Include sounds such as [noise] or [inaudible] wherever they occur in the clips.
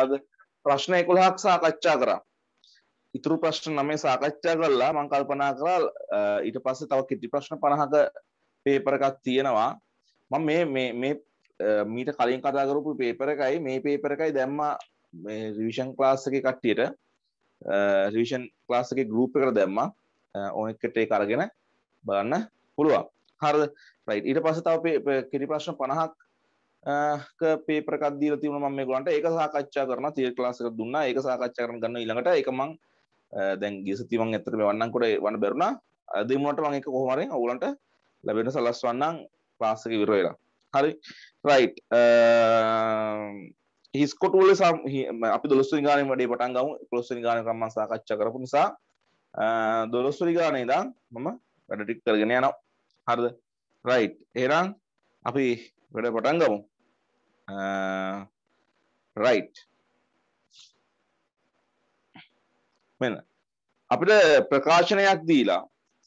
හද ප්‍රශ්න එකොළහක් සාකච්ඡා කරා ඉතුරු ප්‍රශ්න නමේ සාකච්ඡා කරලා මං කල්පනා කරා ඊට පස්සේ තව කිටි ප්‍රශ්න 50ක පේපර් එකක් තියෙනවා මම මේ මේ මේ මීට කලින් කතා කරපු පේපර් එකයි මේ පේපර් එකයි දැම්මා මේ රිවිෂන් ක්ලාස් එකේ කට්ටියට රිවිෂන් ක්ලාස් එකේ ගෲප් එකට දැම්මා ඕන එකට ඒක අරගෙන බලන්න පුළුවන් හරිද රයිට් ඊට පස්සේ තව කිරි ප්‍රශ්න 50ක් පේපර කද්දීල තිබුණ මම මේගොල්ලන්ට ඒක සාකච්ඡා කරන තියර් ක්ලාස් එකක් දුන්නා ඒක සාකච්ඡා කරන ගන්න ඊළඟට ඒක මං දැන් ගිය සතිය මං ඇත්තට මේ වන්නම් කොට වන්න බැරුණා අද මුණට මං ඒක කොහොම හරි ඕගොල්ලන්ට ලැබෙන සලස්වන්නම් ක්ලාස් එක ඉවර වෙලා හරි රයිට් හිස්කොටුවල සම් අපි දොළොස්වනි ගානේ වැඩේ පටන් ගමු 11 වෙනි ගානේ මම සාකච්ඡා කරපු නිසා 12 වෙනි ගානේ ඉඳන් මම වැඩ ටික කරගෙන යනවා හරිද රයිට් එහෙනම් අපි වැඩ පටන් ගමු රයිට් uh, මෙන්න අපිට ප්‍රකාශනයක් දීලා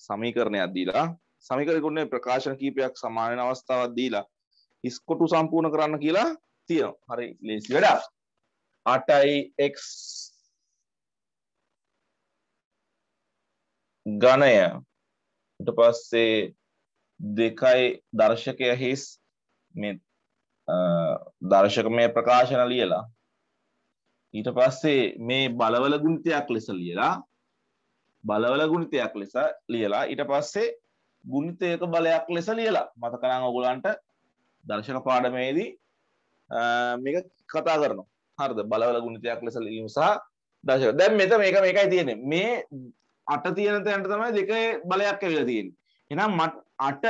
සමීකරණයක් දීලා සමීකරකුණේ ප්‍රකාශන කීපයක් සමානන අවස්ථාවක් දීලා ඉස්කොටු සම්පූර්ණ කරන්න කියලා තියෙනවා හරි ලේසි වැඩා අටයි එක් ගණය ට පස්සේ දෙකයි දර්ශකය හිස් මේ දර්ශක මේ ප්‍රකාශන ලියලා ඊට පස්සේ මේ බලවල ගුණිතයක් ලෙස ලියලා බලවල ගුණිතයක් ලෙස ලියලා ඊට පස්සේ ගුණිතයක බලයක් ලෙස ලියලා මතක නම් ඔයගලන්ට දර්ශක පාඩමේදී මේක කතා කරනවා හරිද බලවල ගුණිතයක් ලෙස ලියීම සහ දර්ශක දැන් මෙතන මේක මේකයි තියෙන්නේ මේ අට තියෙන තැනට තමයි දෙකේ බලයක් ඇවිල්ලා තියෙන්නේ එහෙනම් අට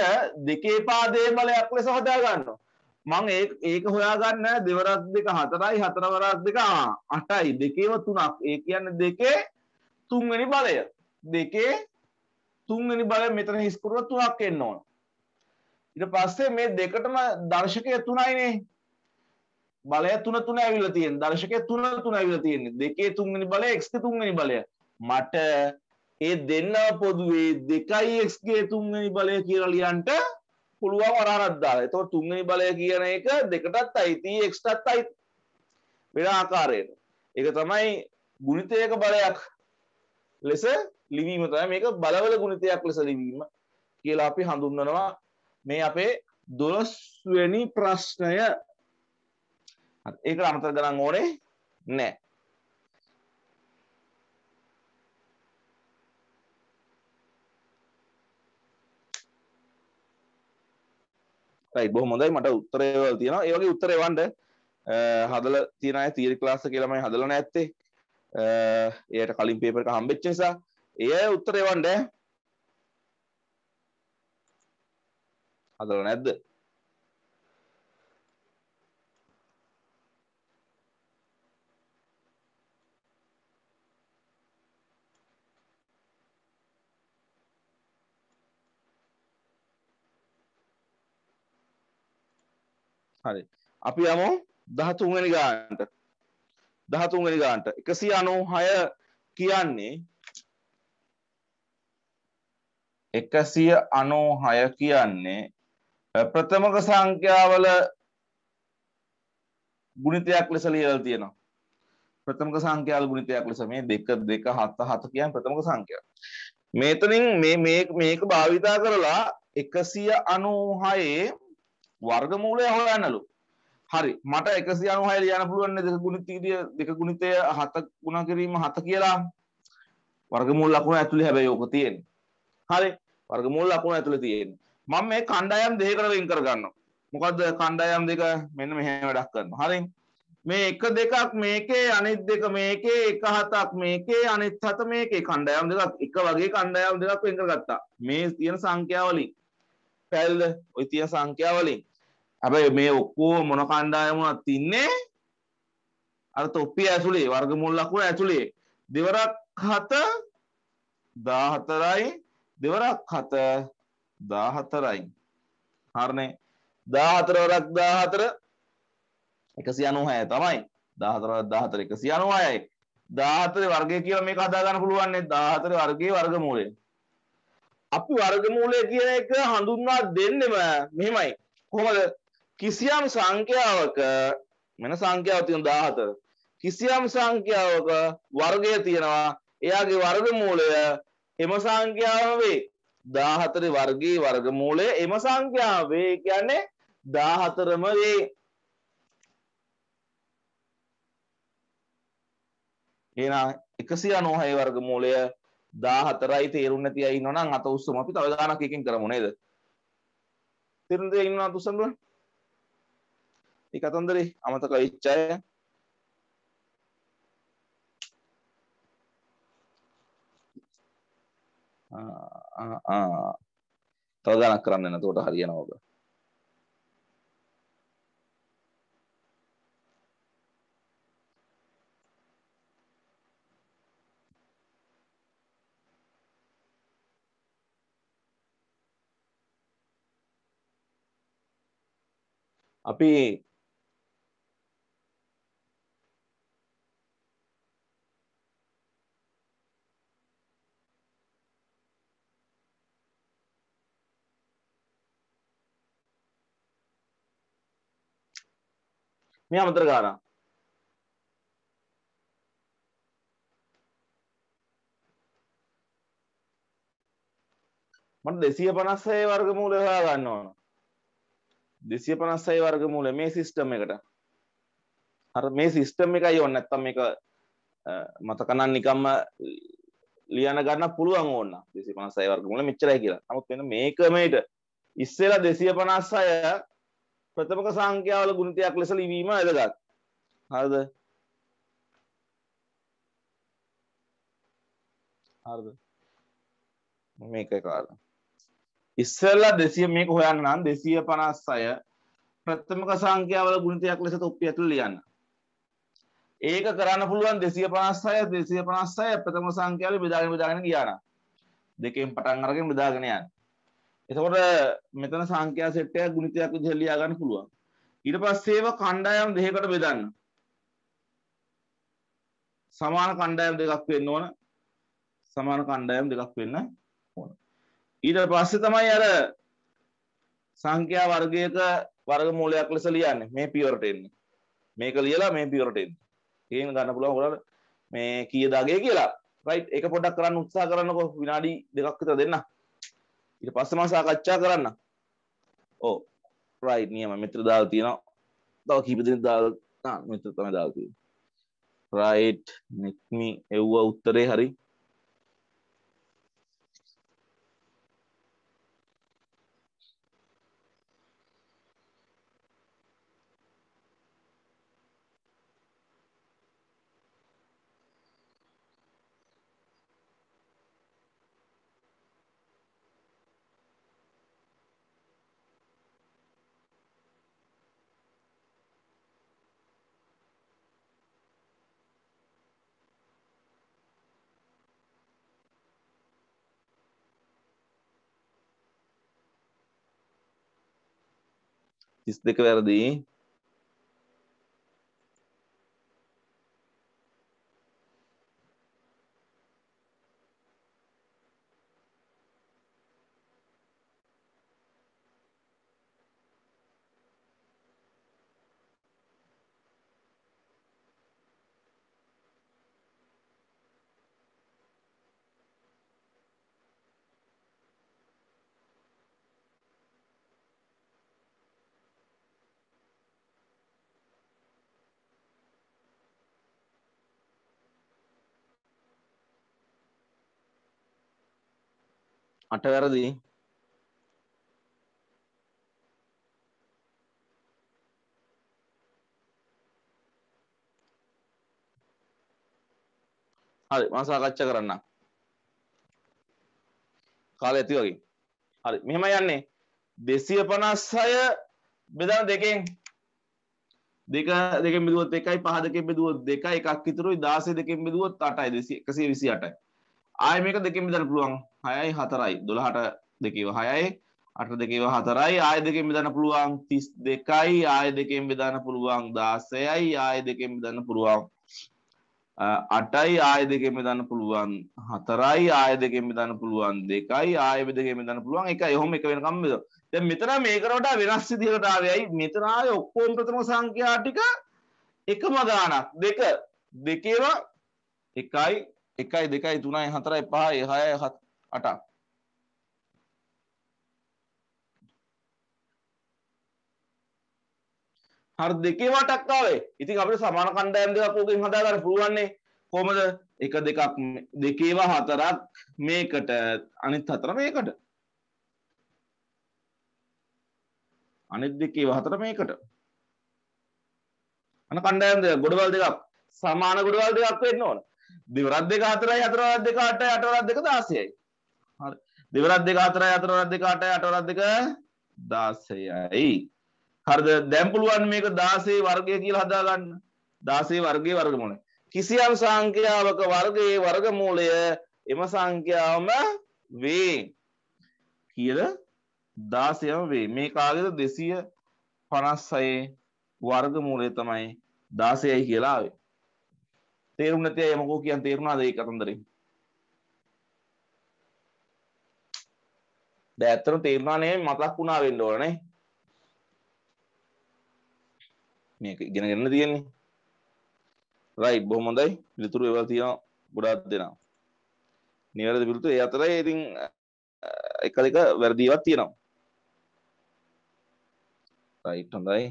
දෙකේ පාදයේ බලයක් ලෙස හදා ගන්නවා මං ඒක හොයාගන්න දෙවරස් දෙක හතරයි හතරවරස් දෙක අටයි දෙකේව තුනක් ඒ කියන්න දෙකේ තුන්වෙනි බලය දෙකේ තුන්වෙනි බලය මෙතන හිස්කුරුව තුනක් එන්න ඕන ඊට පස්සේ මේ දෙකටම දර්ශකය තුනයිනේ බලය තුන තුන ඇවිල්ලා තියෙන දර්ශකය තුන තුන ඇවිල්ලා තියෙන්නේ දෙකේ තුන්වෙනි බලය x ගේ තුන්වෙනි බලය මට ඒ දෙන්න පොදුවේ 2x ගේ තුන්වෙනි බලය කියලා ලියන්න පුළුවන් වරහනක්දාල එතො තුන්ගනි බලය කියන එක දෙකටත් අයිති එක්ටත් අයි වෙන ආකාරයට එක තමයි ගුණිතයක බලයක් ලෙස ලිවීම තමයි මේක බලවල ගුණිතයක් ලෙස ලිවීම කියලා අපි හඳුන්වනවා මේ අපේ දොළොස්වැනි ප්‍රශ්නය ඒක අමතර කරන්න ඕනේ නෑ රයි බොහොම හොඳයි මට උත්තරේවල් තියෙනවා ඒ වගේ උත්තරේවන්ඩ හදල තියෙන අය තීරි ක්ලාස කියලාමයි හදලා නැත්තේ එයට කලින් පේපර් එක හම්බෙච්ච නිසා එය උත්තරේවන්ඩ හදලා නැද්ද හරි අපි යමු දහතුන්වැනි ගාන්ට දහතුන්වැනි ගාන්ට එකසි අනෝ හය කියන්නේ එකසිය අනෝ හය කියන්නේ ප්‍රථමක සංඛ්‍යාවල ගුණිතයක් ලෙස ලියලා තියෙනවා ප්‍රථමක සංඛ්‍යාල ගුණිතයක් ලෙස මේ දෙක දෙක හත හත කියන්නේ ප්‍රථමක සංඛ්‍යාව මේතනින් මේ මේක භාවිතා කරලා එකසිය අනූහයේ වර්ගමූලය හොයන්නලු හරි මට එකසි අනුහය ලියන පුළුවන්න දෙක ගුණිතීරිය දෙක ගුණිතය හත ගුණ කිරීම හත කියලා වර්ගමුල් ලකුණ ඇතුළි හැබැයි ඕක තියෙන හරි වර්ගමුල් ලකුණ ඇතුළ තියෙන මම මේ කණ්ඩායම් දෙකකට වෙන් කරගන්නවා මොකද්ද කණ්ඩායම් දෙක මෙන්න මෙහෙම වැඩක් කරනවා හරි මේ එක දෙකක් මේකේ අනිත් දෙක මේකේ එක හතක් මේකේ අනිත් හත මේකේ කණ්ඩායම් දෙකක් එක වගේ කණ්ඩායම් දෙකක් වෙන් කරගත්තා මේ තියෙන සංඛ්‍යාවලින් පැල්ද ඔය තියෙන සංඛ්‍යාවලින් හැබැයි මේ ඔක්කෝ මොන කණ්ඩායමුණක් තින්නේ අර තොප්පිය ඇතුලේ වර්ගමූල ලකුණ ඇතුලේ දෙවරක් හත 14යි දෙවරක් හත 14යි හරිනේ 14 වරක් 14 196 තමයි 14 14 196යි 14 වර්ගය කියලා මේක හදා ගන්න පුළුවන් නේ 14 වර්ගයේ වර්ගමූලය අපි වර්ගමූලය කියන එක හඳුන්වා දෙන්නෙම මෙහෙමයි. කොහොමද? කිසියම් සංඛ්‍යාවක වෙන සංඛ්‍යාවක් තියෙනවා 14. කිසියම් සංඛ්‍යාවක වර්ගය තියෙනවා. එයාගේ වර්ගමූලය එම සංඛ්‍යාව වේ. 14 වර්ගයේ වර්ගමූලය එම සංඛ්‍යාව වේ කියන්නේ 14ම වේ. එහෙනම් 196 වර්ගමූලය දාහතරයි තේරුම් නැති අය ඉන්නවා නම් අත උස්සමු අපි තව ගානක් එකකින් කරමු නේද තේරුම් දෙය ඉන්නවා අත උස්සන්න බලන්න මේ කතන්දරේ අමතක වෙච්ච අය ආ ආ තව ගානක් කරන්න නැතකොට හරියනවා ඔබ අපි මේ අමතරකාරා මට දෙසිය පනස්සය වර්ගමූල හොයා ගන්න ඕන දෙසිය පනස්සයි වර්ගමූල මේ සිිස්ටම් එකට හර මේ සිිස්ටම් එකයි ඔන්න ඇත්තම් එක මතකනන් නිකම්ම ලියන ගන්න පුළුවන් ඕන්න දෙසි පනසයි වර්ගමූල මෙච්චරයි කියලා නමුත් වෙන මේකමට ඉස්සෙලා දෙසිය පනස් අය ප්‍රථමක සංඛ්‍යාවල ගුණතියක් ලෙස ලිවීම ඇදගත් හරද හරද මේක කාරණ ඉස්සල්ලා දෙසිය මේක හොයන්නම් දෙසිය පනස් අය ප්‍රත්තමක සංඛ්‍යාවල ගුණිතයක් ලෙස තොප්පි ඇතුළ ලියන්න ඒක කරන්න පුළුවන් දෙසිය පනස් අය දෙසිය පනස් අය ප්‍රථම සංඛ්‍යාවල බෙදාගෙන බෙදාගෙන ගියානම් දෙකෙන් පටන් අරගෙන බෙදාගෙන යන්න එතකොට මෙතන සංඛ්‍යා සෙට් එකක් ගුණිතයක් විදිහට ලියා ගන්න පුළුවන් ඊට පස්සේ ඒවා කණ්ඩායම් දෙකකට බෙදන්න සමාන කණ්ඩායම් දෙකක් වෙන්න ඕන සමාන කණ්ඩායම් දෙකක් වෙන්න ඊට පස්සේ තමයි අර සංඛ්‍යා වර්ගයක වර්ගමූලයක් ලෙස ලියන්නේ මේ පියවරට එන්නේ. මේක ලියලා මේ පියවරට එන්නේ. එහෙම ගන්න පුළුවන් ඔයාලට මේ කීයද අගේ කියලා. රයිට් ඒක පොඩ්ඩක් කරන්න උත්සාහ කරන්නකෝ විනාඩි දෙකක් විතර දෙන්න. ඊට පස්සේ මම සාකච්ඡා කරන්න. ඔව්. රයිට් නියම මෙතන දාලා තියෙනවා. තව කීප දෙනෙක් දාලා ආ මෙතන තමයි දාලා තියෙන්නේ. රයිට් මෙක්මි එව්වා උත්තරේ හරි. හිස් දෙක වැරදි අට වැරදි හරි මම සාකච්ඡා කරන්න කාලය ඇති වගේ හරි මෙහෙම යන්නේ දෙසිය පනස්සය බෙදන දෙකෙන් දෙක දෙක බිදුවත් එකයි පහ දෙක බිදුවත් දෙකයි එකක් ඉතුරුයි දාසය දෙකෙන් බිදුවත් අටයි දෙසි එකසිය විසි අටයි ආය මේක දෙකෙන් බෙදන්න පුළුවන් 6යි 4යි 12ට දෙකේව 6යි 8 දෙකේව 4යි ආය දෙකෙන් බෙදන්න පුළුවන් 32යි ආය දෙකෙන් බෙදන්න පුළුවන් 16යි ආය දෙකෙන් බෙදන්න පුළුවන් අටයි ආය දෙකෙම දන්න පුළුවන් හතරයි ආය දෙකෙම දන්න පුළුවන් දෙකයි ආය දෙකෙම දන්න පුළුවන් එකයි ඔහොම එක වෙනකම් බෙද. දැන් මෙතන මේකට වඩා වෙනස් විදිහකට ආවේයි මෙතන ආයේ ඔක්කොම ප්‍රථම සංඛ්‍යා ටික එකම ගාණක් දෙක දෙකේම එකයි එකයි දෙකයි තුනයි හතරයි පහයි හයයි හත් අටක් හර දෙකේ වටක් ආවේ. ඉතින් අපිට සමාන කණ්ඩායම් දෙකක් ඕකෙන් හදාගන්න පුළුවන්නේ. කොහමද? එක දෙකක් දෙකේව හතරක් මේකට අනිත් හතර මේකට. අනිත් දෙකේව හතර මේකට. අන කණ්ඩායම් දෙක ගොඩවල් දෙකක් සමාන ගොඩවල් දෙකක් වෙන්න ඕන. දෙවරත් දෙක හතරයි හතරවරත් දෙක අටයි අටවරත් දෙක දාසයයි හරි දෙවරත් දෙක හතරයි හතරවරත් දෙක අටයි අටවරත් දෙක දාසයයි හරිද දැන් පුළුවන් මේක 16 වර්ගය කියලා හදාගන්න 16 වර්ගයේ වර්ගමූලය කිසියම් සංඛ්‍යාවක වර්ගයේ වර්ගමූලය එම සංඛ්‍යාවම වේ කියලා 16ම වේ මේ කාගෙද 256 වර්ගමූලය තමයි 16යි කියලා ආවේ තේරුම් නැති අය මොකෝ කියන් තේරුණාද ඒ කතන්දරේ දැන් ඇත්තටම තේරුණා නෙමෙයි මතක් වුණා වෙන්න ඕනනේ මේක ඉගෙන ගන්න තියෙන්නේ රයිට් බොහොම හොඳයි පිළිතුරු ඒවල් තියෙනවා ගොඩාක් දෙනවා නිවැරදි පිළිතුරු ඒ අතරේ ඉතින් එක දෙක වැරදි ඒවා තියෙනවා රයිට් හොඳයි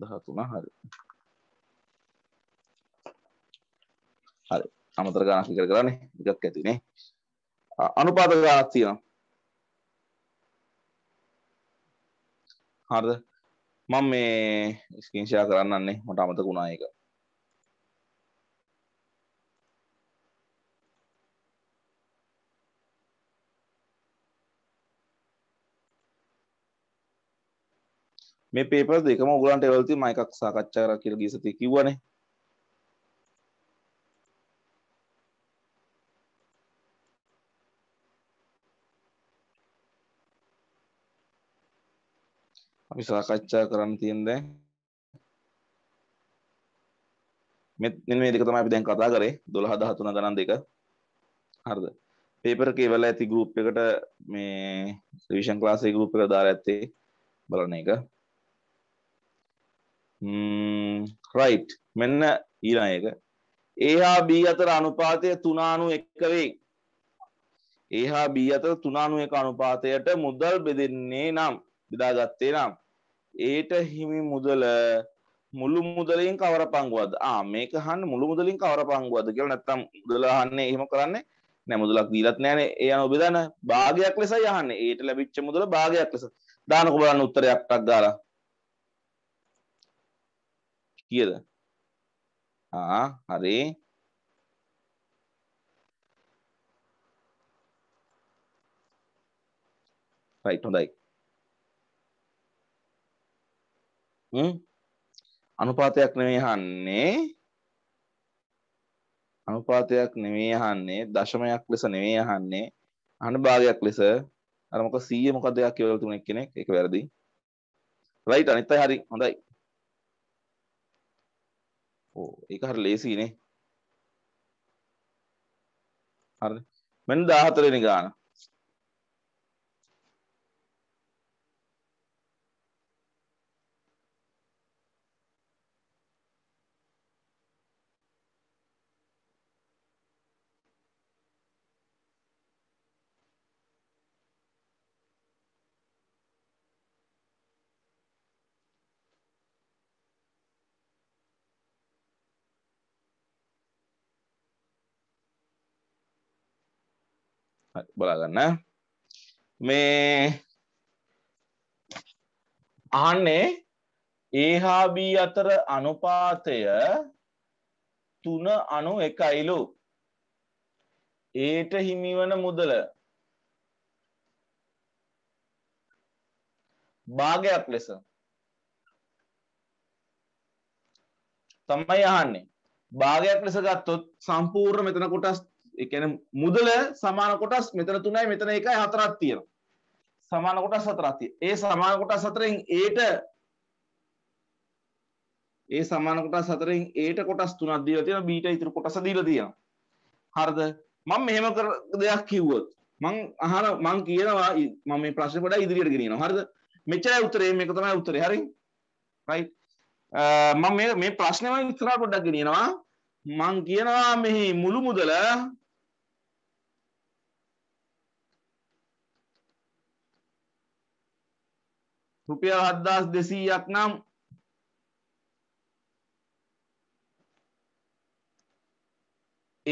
දහතුන හරි හරි අමතර ගානක් විතර කරන්නේ එකක් ඇතිනේ අනුපාත ගානක් තියෙනවා හරිද මම මේ ස්ක්‍රීන් ෂෙයා කරන්නන්නේ මට අමතක වුණා ඒක මේ පේපර් දෙකම ඔයගලන්ට එවලා තියෙනවා එකක් සාකච්ඡා කරා කියලා ගිය සතියේ කිව්වනේ අපි සාකච්ඡා කරන්න තියෙන දැන් මෙන්න මේ දෙක තමයි අපි දැන් කතා කරේ 12 13 ගණන් දෙක හරිද පේපර් එකේ ඉවරලා ඇති ගෲප් එකට මේ රිවිෂන් ක්ලාස් එකේ ගෲප් එක දාලා ඇත්තේ බලන එක රයිට් hmm, මෙන්න ඊළඟ එක A හා B අතර අනුපාතය 3:1 වෙයි A හා B අතර 3:1 අනුපාතයට මුදල් බෙදෙන්නේ නම් බෙදාගත්තේ නම් ඒට හිමි මුදල මුළු මුදලින් කවර පංගුවද ආ මේක අහන්නේ මුළු මුදලින් කවර පංගුවද කියලා නැත්තම් මුදල අහන්නේ එහෙම කරන්නේ නෑ මුදලක් දීලත් නෑනේ ඒ අනුව බෙදන්න භාගයක් ලෙසයි අහන්නේ ඒට ලැබිච්ච මුදල භාගයක් ලෙස දානකො බලන්න උත්තරයක් ටක් ගාලා කියද හරි රයිට් හොඳයි අනුපාතයක් නෙමේ හන්නේ අනුපාතයක් නෙමේ අහන්නේ දශමයක් ලෙස නෙමේ අහන්නේ අහන භාගයක් ලෙස අර මොකද 100 මොකද දෙයක් කියලා තුනෙක් කෙනෙක් ඒක වැරදි රයිට් අනිත් අය හරි හොඳයි ඕ ඒක හර ලේසිනේ හරි මෙන්න 14 වෙනි ගාන බලාගන්න මේ අහන්නේ ඒ හා බී අතර අනුපාතය තුන අනු එකයිලු ඒට හිමිවන මුදල භාගයක් ලෙස තමයි අහන්නේ භාගයක් ලෙස ගත්තොත් සම්පූර්ණ මෙතන කොටස් එකන මුදල සමාන කොටස් මෙතන තුනයි මෙතන එකයි හතරක් තියෙන සමාන කොටස් හතරක් තියෙන ඒ සමාන කොටස් හතරෙන් ඒට ඒ සමාන කොටස් හතරෙන් ඒට කොටස් තුනක් දීලා තියෙනවා බීට ඉතුරු කොටස දීලා තියෙනවා හරිද මම මෙහෙම කර දෙයක් කිව්වොත් මං අහන මං කියනවා මම මේ ප්‍රශ්නේ පොඩ්ඩක් ඉදිරියට ගෙනියනවා හරිද මෙච්චරයි උත්තරේ මේක තමයි උත්තරේ හරි රයිට් මම මේ මේ ප්‍රශ්නේ මම ඉස්සරහට පොඩ්ඩක් ගෙනියනවා මං කියනවා මෙහි මුළු මුදල රුපියල් හත්දස් දෙසීයක් නම්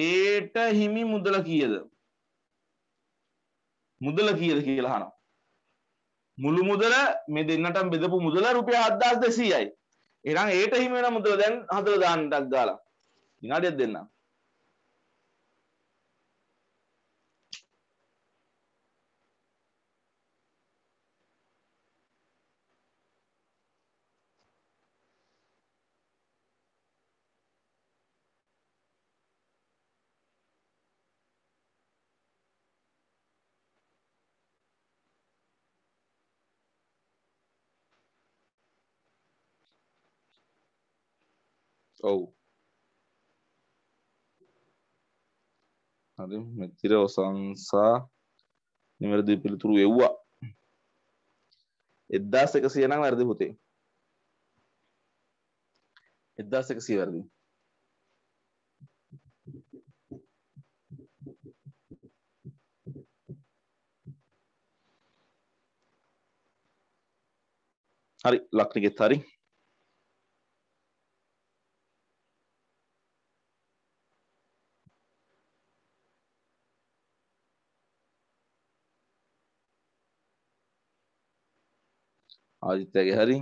ඒට හිමි මුදල කියද මුදල කියද කියලා හනම් මුළු මුදල මේ දෙන්නට බෙදපු මුදල රුපිය හත්දස් දෙසීයයි එනම් ඒට හිමෙන මුදල දැන් හදර දාන්නටක් ගාලා ඉනාඩියත් දෙන්නම් ඔව් oh. හරි මෙතිර ඔසංසා නිවැරදි පිළිතුරු එව්වා එද්දාස් එකසිය නම් වැරදි පුතේ එද්දාස් එකසිය වැරදි හරි ලක්නිගෙත් හරි ආදිත්‍යගේ හරි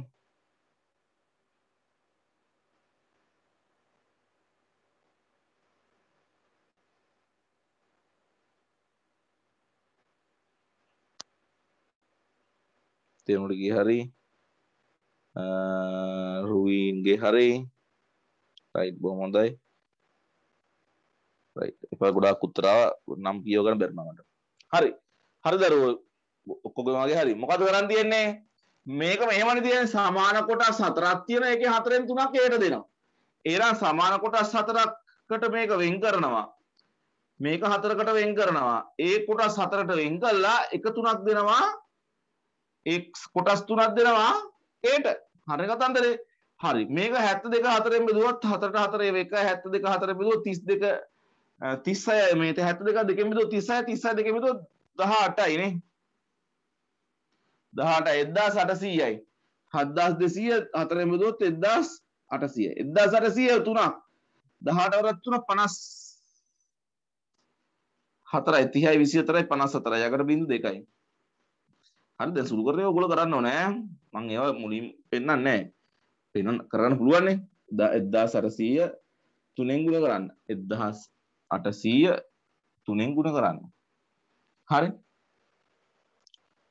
තේරුණුගේ හරි රුවීන්ගේ හරි රයිට් බොහොම හොඳයි රයිට් එපා ගොඩාක් උත්තර නම් කියව ගන්න බැරි මට හරි හරි දරුවෝ ඔක්කොගේම වගේ හරි මොකද කරන් තියෙන්නේ මේක මෙහෙමනේ තියෙන්නේ සමාන කොටස් හතරක් තියෙන එකේ හතරෙන් තුනක් ඒට දෙනවා. ඒලා සමාන කොටස් හතරකට මේක වෙන් කරනවා. මේක හතරකට වෙන් කරනවා. ඒ කොටස් හතරට වෙන් කළා එක තුනක් දෙනවා. x කොටස් තුනක් දෙනවා ඒට. හරි කතන්දරේ. හරි මේක 72 හතරෙන් බෙදුවොත් හතරට හතරේ එක 72 හතරෙන් බෙදුවොත් 32 36 මේ 72 දෙකෙන් බෙදුවොත් 36 36 දෙකෙන් බෙදුවොත් 18යි නේ. දහට එද්දා සටසීයයි හද්දස් දෙසීය හතරමදුවත් එද්දස් අටසිය එද්දා සටසීය තුනක් දහටවරත්තුන පනස් හතරයි තිහයි විසි තරයි පනස් සතරයි යකට බිඳු දෙකයි හරි දැන් සුළු කරේ ඔයගොල්ලෝ කරන්න ඕනේ මම ඒවා මුලින් පෙන්නන්නේ නැහැ පෙන්වන්න කරගන්න පුළුවන් නේ 1800 තුනෙන් ගුණ කරන්න 1800 තුනෙන් ගුණ කරන්න හරි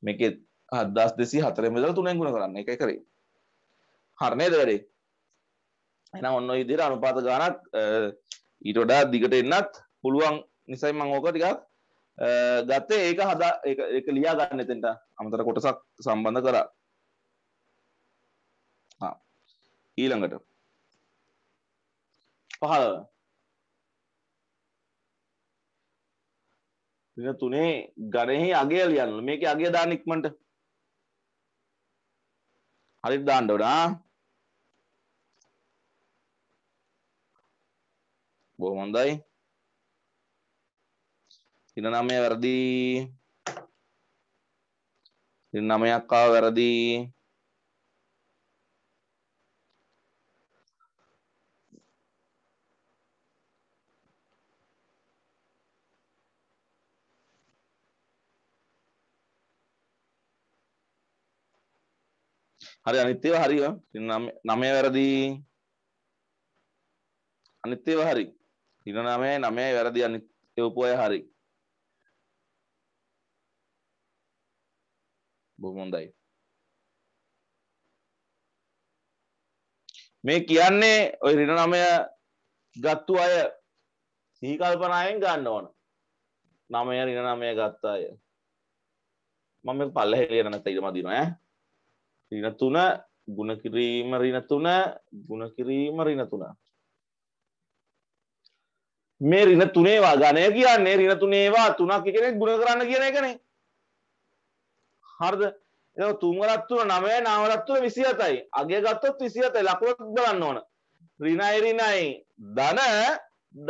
මේකේ හදස් දෙසි හතරේ මෙදල තුනෙන් ගුණ කරන්න එක කරේ හරණයද වැඩේ එනම් ඔන්න ඉදිර අනුපාත ගානක් ඊට වඩා දිගට එන්නත් පුළුවන් නිසයි මං ඕක ටිකක් ගත්තේ ඒක හදා ඒක ලියා ගන්න එතෙන්ට අමතර කොටසක් සම්බන්ධ කරා ඊළඟට පහල තුනේ ගණෙහි අගේ ලියන්න මේක අගේ දාන ඉක්මනට හරියට දාන්න ඕන ආ බොහොම හොඳයි ඉන නමය වැරදි ඉන නමයක් ආව වැරදි හරි අනිත්‍යව හරි නමය වැරදි අනිත්‍යව හරි ඉන නමය නමය වැරදි අනිත්‍යවපුය හරි බොහොමොන්දයි මේ කියන්නේ ඔය රින නමය ගත්තු අය සීකල්පනායෙන් ගන්න ඕන නමය රින නමය ගත්තා අය මම පල්ල හෙලියන තීරම දිනවා ඈ ඍණ 3 ගුණ කිරීම ඍණ 3 ගුණ කිරීම ඍණ 3 මේ ඍණ 3 ඒවා ඝනය කියන්නේ ඍණ 3 ඒවා 3ක් එකනේ ගුණ කරන්න කියන එකනේ හරිද එතකොට 3 වලත් 3 9 9 වලත් 3 27යි අගය ගත්තොත් 27යි ලකුණත් බලන්න ඕන ඍණයි ඍණයි ධන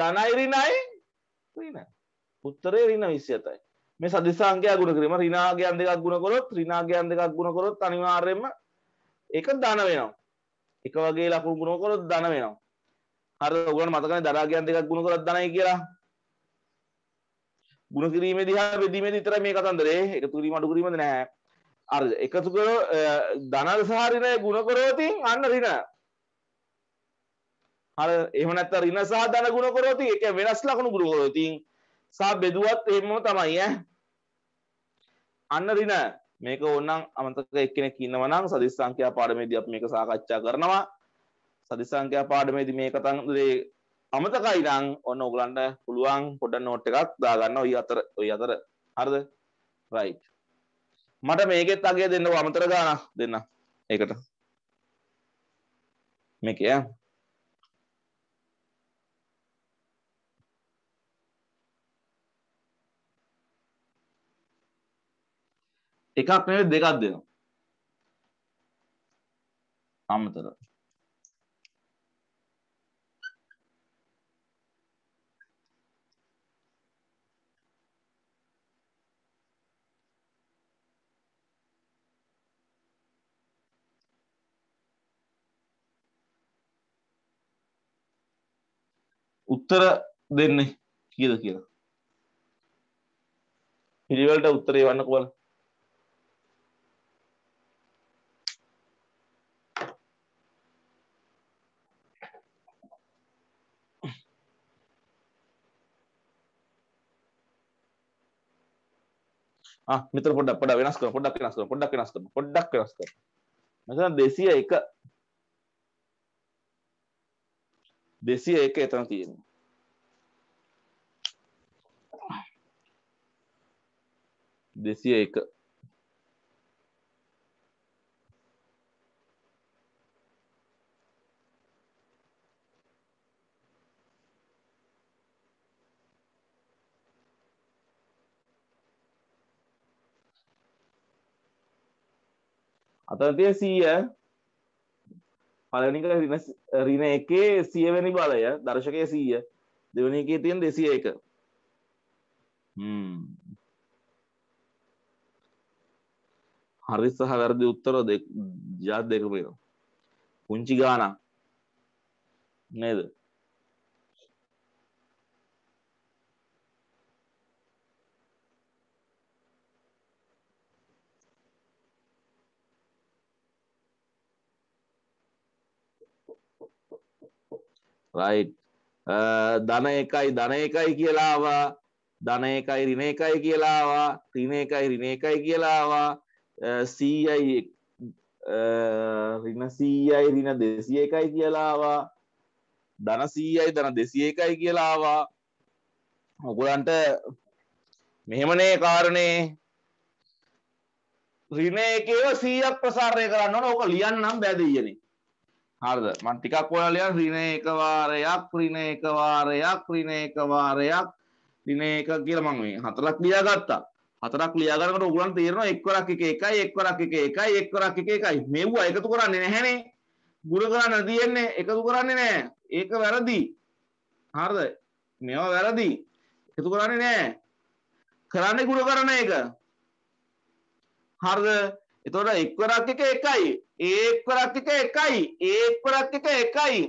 ධනයි ඍණයි ඍණ උත්තරේ ඍණ 27යි මේ සදිසංකය ගුණ කිරීම රිනාගයන් දෙකක් ගුණ කොරොත් රිනාගයන් දෙකක් ගුණ කොරොත් අනිවාර්යෙන්ම ඒක ධන වෙනවා එක වගේ ලකුණු ගුණ කොරොත් ධන වෙනවා හරිද ඔයගොල්ලෝ මතකනේ දරාගයන් දෙකක් ගුණ කොරොත් ධනයි කියලා ගුණ කිරීමේ දිහා බෙදීමේදී විතරයි මේ කතන්දරේ එකතු කිරීම අඩු කිරීමද නැහැ අර එකතු කර ධනල් සහ ඍණය ගුණ කරොතින් අන්න ඍණ හරි එහෙම නැත්නම් ඍණ සහ ධන ගුණ කරොතින් ඒක වෙනස් ලකුණු ගුණ කරොතින් සා බෙදුවත් එහෙමම තමයි ඈ. අන්න රින මේක ඕනනම් අමතක එක්කෙනෙක් ඉන්නවා නම් සදිස් සංඛ්‍යා පාඩමේදී අපි මේක සාකච්ඡා කරනවා. සදිස් සංඛ්‍යා පාඩමේදී මේ කතන්දරේ අමතකයි නම් ඔන්න ඕගලන්ට පුළුවන් පොඩ නෝට් එකක් දාගන්න ওই අතර ওই අතර හරිද? right. මට මේකෙත් අගය දෙන්නකෝ අමතර ගානක් දෙන්න. ඒකට. මේකේ ඈ එකක් නෙවෙයි දෙකක් දෙනවා. අමතර. උත්තර දෙන්නේ කීයද කියලා. පිළිවෙලට උත්තරේ වන්නකො බලන්න. මෙතන පොඩ්ඩක් පොඩ්ඩක් වෙනස් කරමු පොඩ්ඩක් වෙනස් කරමු පොඩ්ඩක් වෙනස් කරමු පොඩ්ඩක් වෙනස් කරමු මෙතන 201 201 එතන තියෙනවා දෙසිය එක අතරතිය සීය පලනික රින එකේ සියවැනි බලය දර්ශකය සීය දෙවනිකේ තියෙන් දෙසිය එක හරි සහ වැරදි උත්තර ජාත් දෙකපේෙන පුංචි ගානක් නේද රයි් ධන එකයි ධන එකයි කියලාවා ධන එකයි රින එකයි කියලාවා රින එකයි රින එකයි කියලාවා සීයි රින සීයි රින දෙසිය එකයි කියලාවා ධන සීයයි දන දෙසිය එකයි කියලාවා මොකුලන්ට මෙහෙමනේ කාරණේ රින එකව සීයක් ප්‍රසාරය කරන්න ඕක ලියන්නම් බැදීයනේ හරිද මම ටිකක් ඔයාලා ලියන්න ඍණ එක වාරයක් ඍණ එක වාරයක් ඍණ එක වාරයක් ඍණ එක කියලා මම මේ හතරක් ලියාගත්තා හතරක් ලියාගන්නකොට ඔයගොල්ලන් තේරෙනවා එක්වරක් එක එකයි එක්වරක් එක එකයි එක්වරක් එක එකයි මෙව්වා එකතු කරන්නේ නැහනේ ගුණ කරන්න තියෙන්නේ එකතු කරන්නේ නැහැ ඒක වැරදි හරිද මේවා වැරදි එකතු කරන්නේ නැහැ කරන්නේ ගුණ කරන එක හරිද එතකොට එක්වරක් එක එකයි ඒ ප්‍රතික එකයි ඒ ප්‍රතික එකයි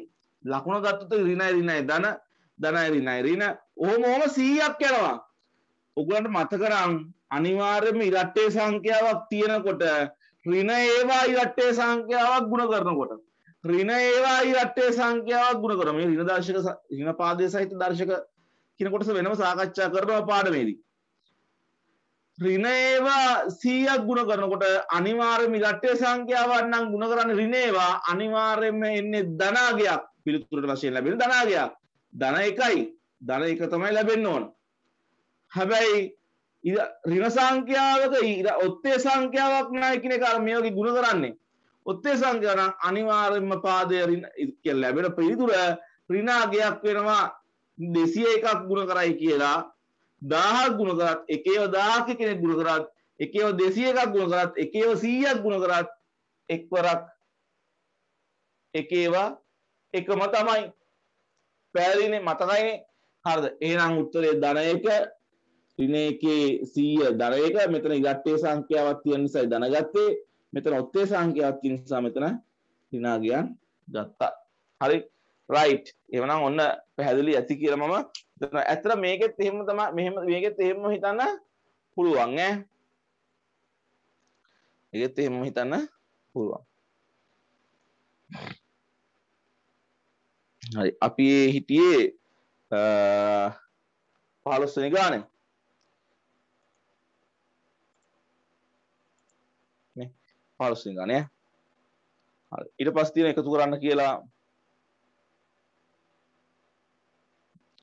ලකුණ ගත්තතු රිනයි රිනයි දන දනයි රිනයි රින ඔහොම ඔහොම සීයක් යනවා ඔගලන්ට මතකරම් අනිවාර්යම ඉරට්ටේ සංඛ්‍යාවක් තියෙනකොට රින ඒවා ඉරට්ටේ සංඛ්‍යාවක් ගුණ කරනකොට රින ඒවා ඉරට්ටේ සංඛ්‍යාවක් ගුණ කරම රින දර්ශක රින පාදය සහිත දර්ශක කිනකොටස වෙනම සාකච්ඡා කරනවා පාඩමේදී රිනේවා සීයක් ගුණ කරනකොට අනිවාර්යම ගට්ටය සංඛ්‍යාවන්නම් ගුණ කරන්න රිනේවා අනිවාර්යයෙන්ම එන්නේ ධනාගයක් පිළිතුරට වශයෙන් ලැබෙන ධනාගයක් ධන එකයි ධන එක තමයි ලැබෙන්න ඕන හැබැයි රින සංඛ්‍යාවක ඔත්තේ සංඛ්‍යාවක් නෑ කියන එක අර මේ වගේ ගුණ කරන්නේ ඔත්තේ සංඛ්‍යාව නම් අනිවාර්යයෙන්ම පාදය රින ලැබෙන පිළිතුර රිනාගයක් වෙනවා 201ක් ගුණ කරයි කියලා දාහක් ගුණ කරත් එකේව දාහක කෙනෙක් ගුණ කරත් එකේව දෙසිය එකක් ගුණ කරත් එකේව සීයක් ගුණ කරත් එක්වරක් එකේවා එකම තමයි පැලිනේ මතකයිනේ හරිද එහෙනම් උත්තරේ ධන එක ඍණ එකේ 100 ධන එක මෙතන ඉගට්ටේ සංඛ්‍යාවක් තියෙන නිසා ධන ගත්තේ මෙතන ඔත්තේ සංඛ්‍යාවක් තියෙන නිසා මෙතන ඍණාගයන් ගත්තා හරි රයිට් එහෙනම් ඔන්න පැහැදිලි ඇති කියලා මම දෙනවා. ඇත්තට මේකෙත් එහෙම තමයි මෙහෙම මේකෙත් එහෙම හිතන්න පුළුවන් ඈ. ඒකෙත් එහෙම හිතන්න පුළුවන්. හරි අපි හිටියේ අ 15 වෙනි ගානේ. මේ 15 වෙනි ගානේ. හරි ඊට පස්සේ තියෙන එකතු කරන්න කියලා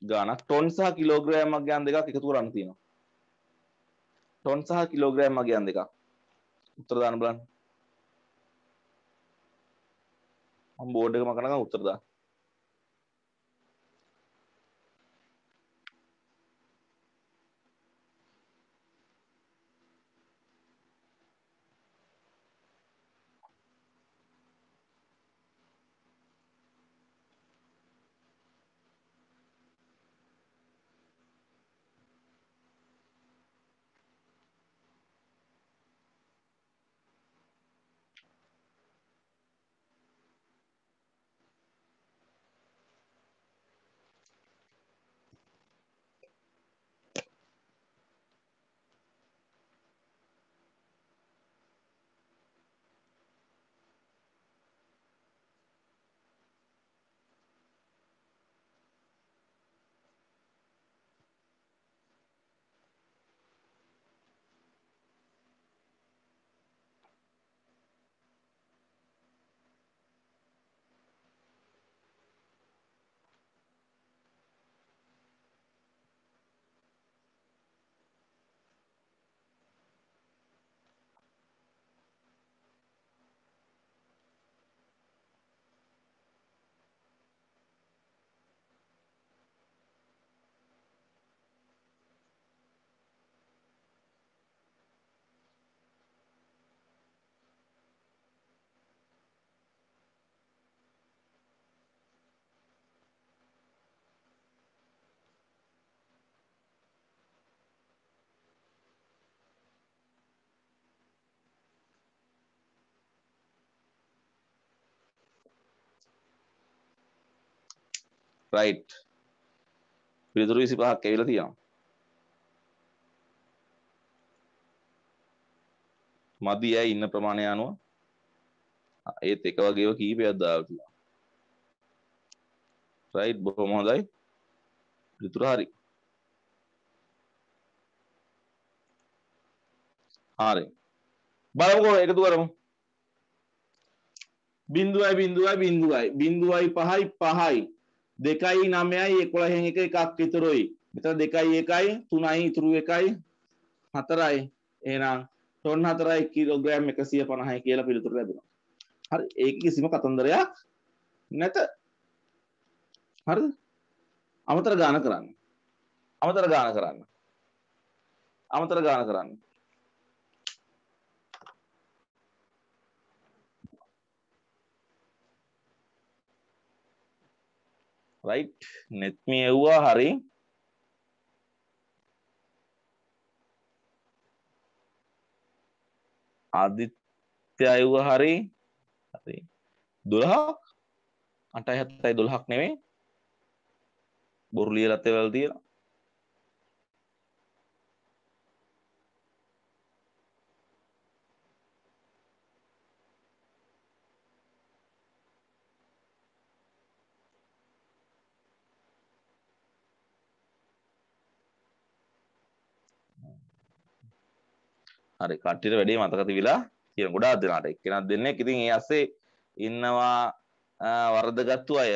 ගානක් ටොන් සහ කිලෝග්‍රෑම් අගයන් දෙකක් එකතු කරන්න තියෙනවා. ටොන් සහ කිලෝග්‍රෑම් අගයන් දෙකක්. උත්තර දාන්න බලන්න. මම බෝඩ් එක මකනකම් උත්තර දාන්න. රයිට් පිළිතුරු 25ක් ඇවිල්ලා තියෙනවා මදි ඇයි ඉන්න ප්‍රමාණය අනුව ඒත් එක වගේව කීපයක් දාලා තියෙනවා රයිට් බොහොම හොඳයි පිළිතුර හරි හරි බලමුකෝ එකතු කරමු බිඳුවයි බිඳුවයි බිඳුවයි බිඳුවයි පහයි පහයි දෙකයි නමයයි එකොළහෙන් එක එකක් ඉතුරුයි මෙතන දෙකයි එකයි තුනයි ඉතුරු එකයි හතරයි එහෙනම් ටොන් හතරයි කිලෝග්‍රෑම් එකසිය පණහයි කියලා පිළිතුර ලැබෙනවා හරි ඒක කිසිම කතන්දරයක් නැත හරි අමතර ගාන කරන්න අමතර ගාන කරන්න අමතර ගාන කරන්න රයිට් නෙත්මි එව්වා හරි ආදිත්‍ය අයව හරි හරි දොළහක් අටයි හත්තයි දොළහක් නෙවේ බොරු ලියලත් එවල් තියලා හරි කට්ටියට වැඩේ මතක තිබිලා කියන ගොඩාක් දෙනාට එක්කෙනක් දෙන්නෙක් ඉතින් ඒ ඇස්සේ ඉන්නවා වරදගත්තු අය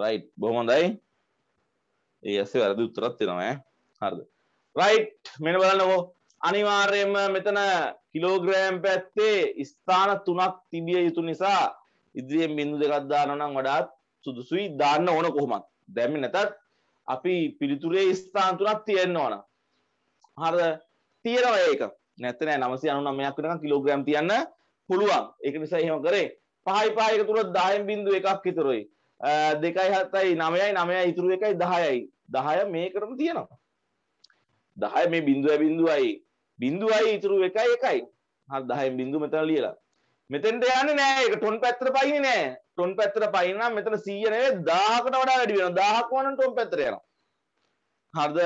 රයි් බොහොමොඳයි ඒ ඇසේ වැරදි උත්තරත් තිෙනවා හරද රයිට් මෙන බලන්නකෝ අනිවාර්යයෙන්ම මෙතන කිලෝග්‍රෑම් පැත්තේ ස්ථාන තුනක් තිබිය යුතු නිසා ඉදිරියෙන් බිඳු දෙකක් දානනම් වඩාත් සුදුසුයි දාන්න ඕන කොහොමත් දැම්ම නැතත් අපි පිළිතුරේ ස්ථාන තුනක් තියෙන්න ඕන හරද තියෙනවා ඒක නැත්නම් 999ක් වෙනකන් කිලෝග්‍රෑම් තියන්න පුළුවන් ඒක නිසා එහෙම කරේ පහයි පහ එකතුර 10 බිංදු එකක් විතරයි දෙකයි හත්තයි නමයයි නමය ඉතුරු එකයි දහයයි දහය මේකටම තියෙනවා දහය මේ බිඳුව බිඳුවයි බිඳුවයි ඉතුරු එකයි එකයි හත් දහයෙන් බිඳු මෙතන ලියලා මෙතෙන්ට යන්නේ නෑ ඒක ටොන් පැත්තට පයින්නේ නෑ ටොන් පැත්තට පයින්න නම් මෙතන 100 නෙවෙයි 1000කට වඩා වැඩි වෙනවා 1000ක් වුණා නම් ටොන් පැත්තට යනවා හරිද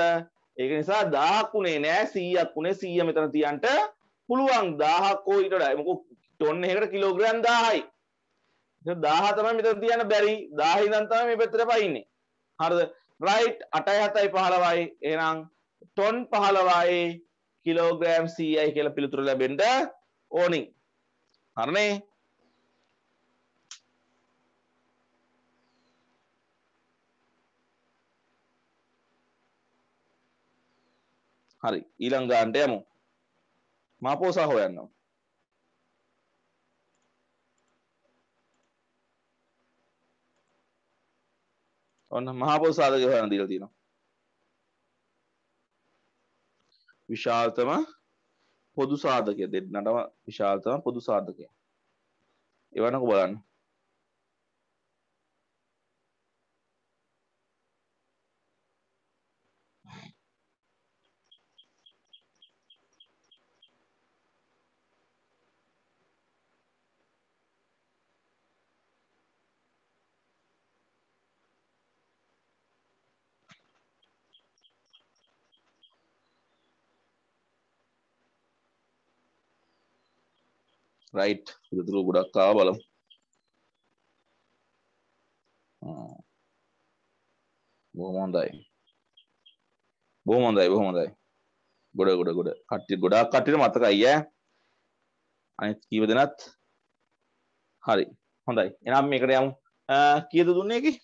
ඒක නිසා 1000ක් උනේ නෑ 100ක් උනේ 100 මෙතන තියන්න පුළුවන් 1000ක් ඕ ඊට වඩා මොකද ටොන් එකකට කිලෝග්‍රෑම් 1000යි දාහතම මෙතන තියන්න බැරි දාහිදන් තමයි මේ පැත්තට පයින්නේ. හරිද? රයිට් 8යි 7යි 15යි එහෙනම් ටොන් 15යි කිලෝග්‍රෑම් 100යි කියලා පිළිතුර ලැබෙන්න ඕනි. හරිනේ? හරි ඊළඟ ගානට යමු. මාපෝසා හොයන්නම්. ඔන්න මහපොල් සාධක හොයන්න දීලා තියෙනවා. විශාලතම පොදු සාධකය දෙන්නටම විශාලතම පොදු සාධකය. එවනක බලන්න. රයිට් පිළිතුරු ගොඩක් ආවා බලමු බොහොම හොඳයි බොහොම හොඳයි බොහොම හොඳයි ගොඩ ගොඩ ගොඩ කට්ටිය ගොඩාක් කට්ටියට මතකයි ඈ අනිත් කීව දෙනත් හරි හොඳයි එනම් මේකට යමු කීයද දුන්නේ ඒකේ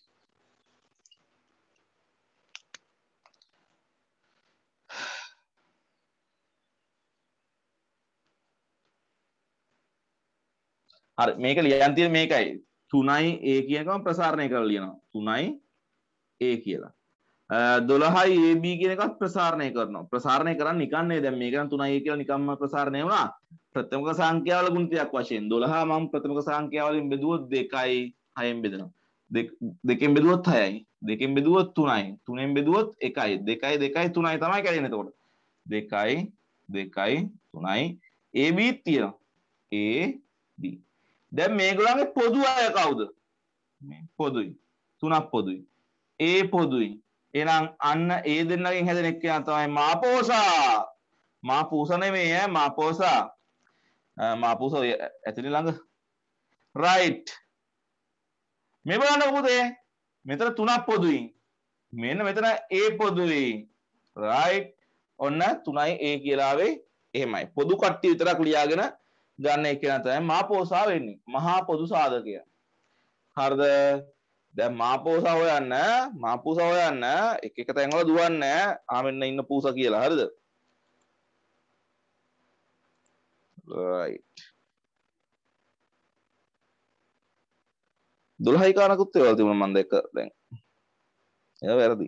හරි මේක ලියන්තිය මේකයි තුනයි ඒ කියනකම ප්‍රසාරණය කරලා ලියනවා තුනයි ඒ කියලා දොළහයි AB කියන එකත් ප්‍රසාරණය කරනවා. ප්‍රසාරණය කරන්නේ නිකන්නේ දැන් මේක නම් 3i කියලා නිකම්ම ප්‍රසාරණය වුණා. ප්‍රථමක සංඛ්‍යාවල ගුණිතයක් වශයෙන් 12 මම ප්‍රථමක සංඛ්‍යාවලින් බෙදුවොත් 2යි 6ෙන් බෙදනවා. දෙකෙන් බෙදුවොත් 6යි. දෙකෙන් බෙදුවොත් 3යි. තුනෙන් බෙදුවොත් 1යි. 2යි 2යි 3යි තමයි කැඩෙන්නේ එතකොට. 2යි 2යි 3යි AB තියෙනවා. AB දැන් මේගොල්ලන්ගේ පොදු අය කවුද පොදුයි තුනක් පොදුයි ඒ පොදුයි එහෙනම් අන්න ඒ දෙන්නගෙන් හැදෙන එක්කෙනා තමයි මාපෝසා මාපූසා නෙමෙයි ඈ මාපෝසා මාපූසා ඇතුලේ ළඟ රයිට් මේ බලන්න පුතේ මෙතන තුනක් පොදුයි මෙන්න මෙතන ඒ පොදුයි රයිට් ඔන්න තුනයි ඒ කියලාවේ එහෙමයි පොදු කට්ටිය විතරක් ලියාගෙන ගන්න එක්කෙනා තමයි මාපෝසා වෙන්නේ. මහා පොදු සාධකය. හරිද? දැන් මාපෝසා හොයන්න, මාපූසා හොයන්න එක එක තැන්වල දුවන්නේ ආ ඉන්න පූසා කියලා. හරිද? right 12යි කානකුත් ඒවල් තිබුණා මන් දැක්ක දැන් ඒක වැරදි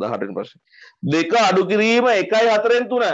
දහටෙන් පස්සේ දෙක අඩු කිරීම එකයි හතරෙන් තුන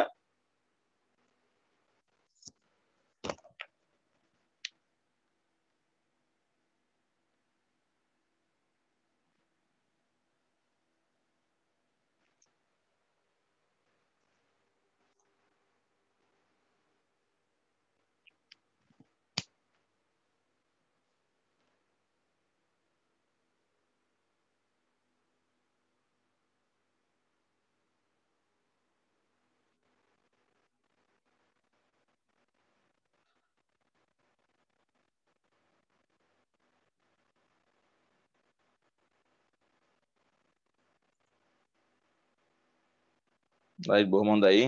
රයි බොහොමොඳයි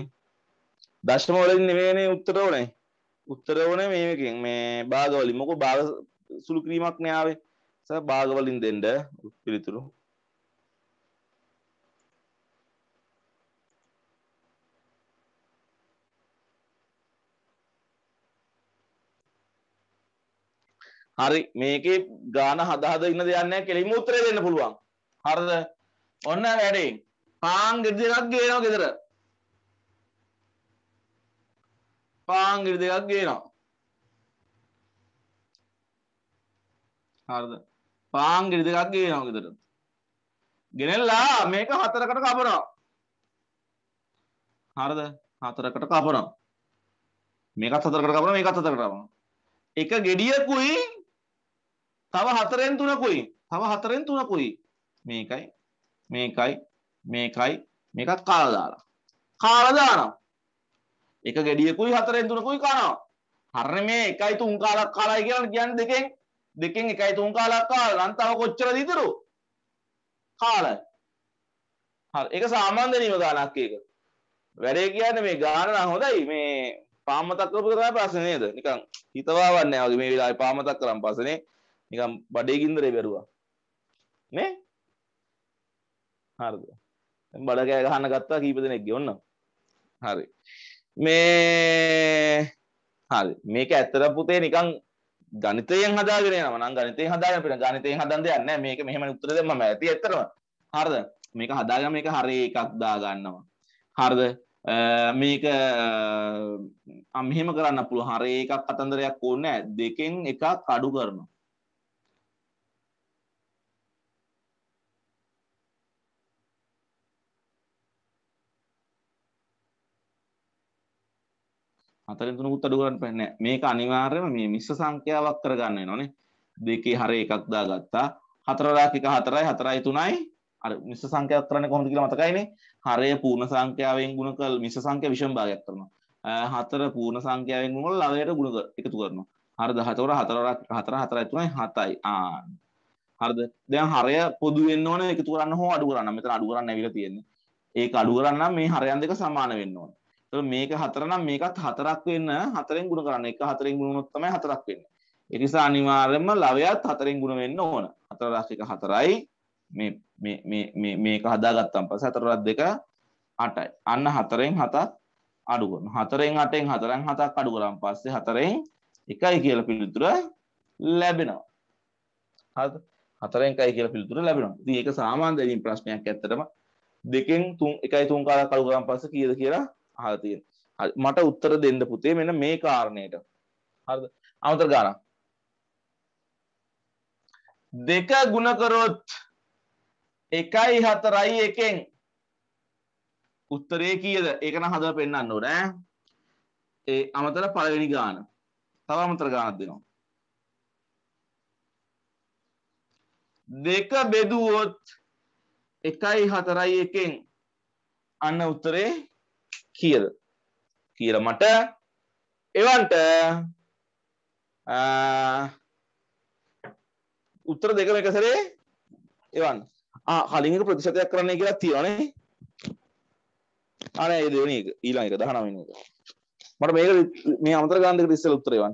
දශ්ම වලින් නෙමේනේ උත්තර ඕනේ උත්තර ඕනේ මේකෙන් මේ භාගවලින් මොකද භාග සුළු කිරීමක් නෑ ආවේ සර් භාගවලින් දෙන්න පිළිතුරු හරි මේකේ ගාන හදාද ඉන්න දෙයක් නැහැ කෙලින්ම උත්තරේ දෙන්න පුළුවන්. හරිද? ඔන්න වැඩේ. පාන් ගෙදරක් ගේනවා ගෙදර. පාංගිරි දෙකක් ගේනවා හරිද පාංගිරි දෙකක් ගේනවා ගෙදර ගෙනල්ලා මේක හතරකට කපනවා හරිද හතරකට කපනවා මේකත් හතරකට කපනවා මේකත් හතරකට කපනවා එක ගෙඩියකුයි තව හතරෙන් තුනකුයි තව හතරෙන් තුනකුයි මේකයි මේකයි මේකයි මේකත් කාලා දාලා කාලා දානවා එක ගෙඩියකුයි හතරෙන් තුනකුයි කනවා. හරණ මේ එකයි තුන් කාලක් කාලයි කියලා කියන්නේ දෙකෙන් දෙකෙන් එකයි තුන් කාලක් කාලා නම් තව කොච්චරද ඉතුරු? කාලයි. හරි ඒක සාමාන්‍ය නියම ගානක් ඒක. වැඩේ කියන්නේ මේ ගාන නම් හොඳයි මේ පාමතක් කරපු තමයි ප්‍රශ්නේ නේද? නිකන් හිතවාවක් නැහැ වගේ මේ වෙලාවේ පාමතක් කරන් පස්සේනේ නිකන් බඩේ ගින්දරේ බැරුවා. නේ? හරිද? බඩ කෑ ගහන්න ගත්තා කීප දෙනෙක්ගේ ඔන්න. හරි. මේ හරි මේක ඇත්තට පුතේ නිකන් ගණිතයෙන් හදාගෙන යනවා නම් ගණිතයෙන් හදාගෙන පිට ගණිතයෙන් හදන්න දෙයක් නැහැ මේක මෙහෙම උත්තර දෙන්න මම ඇති ඇත්තටම හරිද මේක හදාගෙන මේක හරි එකක් දාගන්නවා හරිද මේක අ මෙහෙම කරන්න පුළුවන් හරි එකක් කතන්දරයක් ඕනේ නැහැ දෙකෙන් එකක් අඩු කරනවා හතරෙන් තුනකුත් අඩු කරන්න බෑ මේක අනිවාර්යයෙන්ම මේ මිශ්‍ර සංඛ්‍යාවක් කරගන්න වෙනවනේ දෙකේ හරය එකක් දාගත්තා හතරදාක එක හතරයි හතරයි තුනයි අර මිශ්‍ර සංඛ්‍යාවක් කරන්නේ කොහොමද කියලා මතකයිනේ හරය පූර්ණ සංඛ්‍යාවෙන් ගුණ කළ මිශ්‍ර සංඛ්‍යා විෂම භාගයක් කරනවා හතර පූර්ණ සංඛ්‍යාවෙන් ගුණ කරලා ලවයට ගුණ එකතු කරනවා හරිද හතර හතර හතර හතරයි තුනයි හතයි ආ හරිද දැන් හරය පොදු වෙන්න ඕනේ එකතු කරන්න හෝ අඩු කරන්න මෙතන අඩු කරන්න ඇවිල්ලා තියෙන්නේ ඒක අඩු කරන්න මේ හරයන් දෙක සමාන වෙන්න ඕනේ එතකොට මේක හතර නම් මේකත් හතරක් වෙන්න හතරෙන් ගුණ කරන්න. එක හතරෙන් ගුණ වුණොත් තමයි හතරක් වෙන්නේ. ඒ නිසා අනිවාර්යයෙන්ම ලවයත් හතරෙන් ගුණ වෙන්න ඕන. හතරක් එක හතරයි මේ මේ මේ මේ මේක හදාගත්තන් පස්සේ හතරක් දෙක 8යි. අන්න හතරෙන් හතක් අඩු කරනවා. හතරෙන් අටෙන් හතරෙන් හතක් අඩු කරාන් පස්සේ හතරෙන් එකයි කියලා පිළිතුර ලැබෙනවා. හරිද? හතරෙන් එකයි කියලා පිළිතුර ලැබෙනවා. ඉතින් ඒක සාමාන්‍ය දැනීම් ප්‍රශ්නයක් ඇත්තටම. දෙකෙන් තුන් එකයි තුන් කාලක් අඩු කරාන් පස්සේ කීයද කියලා හතිය මට උත්තර දෙන්න පුතේ මෙන මේ කාරණයට හරද අමතර ගාන දෙක ගුණකරොත් එකයි හතරයි එකෙන් උත්තරේ කියද ඒකන හද පෙන්න්න නෑ ඒ අමතර පලවෙනි ගාන තව අමතර ගානත් දෙනවා දෙක බෙදුවොත් එකයි හතරයි එකෙන් අන්න උත්තරේ කියල් කියල මට එවන්ට උත්තර දෙකම එකසරේ එවන් හලින්ක ප්‍රතිශතයක් කරන්නේ කියලා තියනේ අන ඒ දෙවනි ඊලාක දහනමන එක මට මේක මේ අමතර ගාන්ධක රිස්සල උත්තරවන්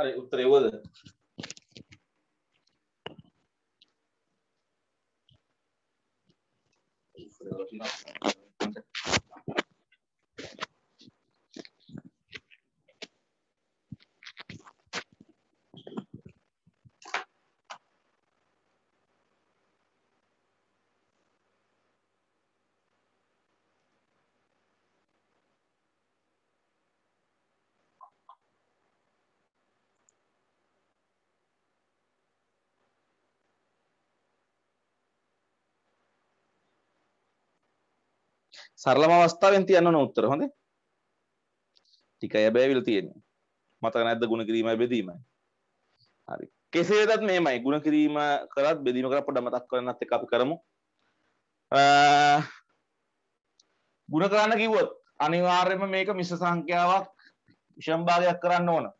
अरे उत्तर ट्रेवल है සරලම අවස්ථාවෙන් තියන්න ඕන උත්තර හොඳේ ටික යබෑවිල තියෙන්නේ මතක නැද්ද ගුණ කිරීමයි බෙදීමයි හරි කෙසේදත් මේමයි ගුණ කිරීම කරත් බෙදීම කර පොඩ මතක් කරන්නත් එක අපි කරමු ගුණ කරන්න කිව්වොත් අනිවාර්යයෙන්ම මේක මිශ්‍ර සංඛ්‍යාවක් විෂම භාගයක් කරන්න ඕන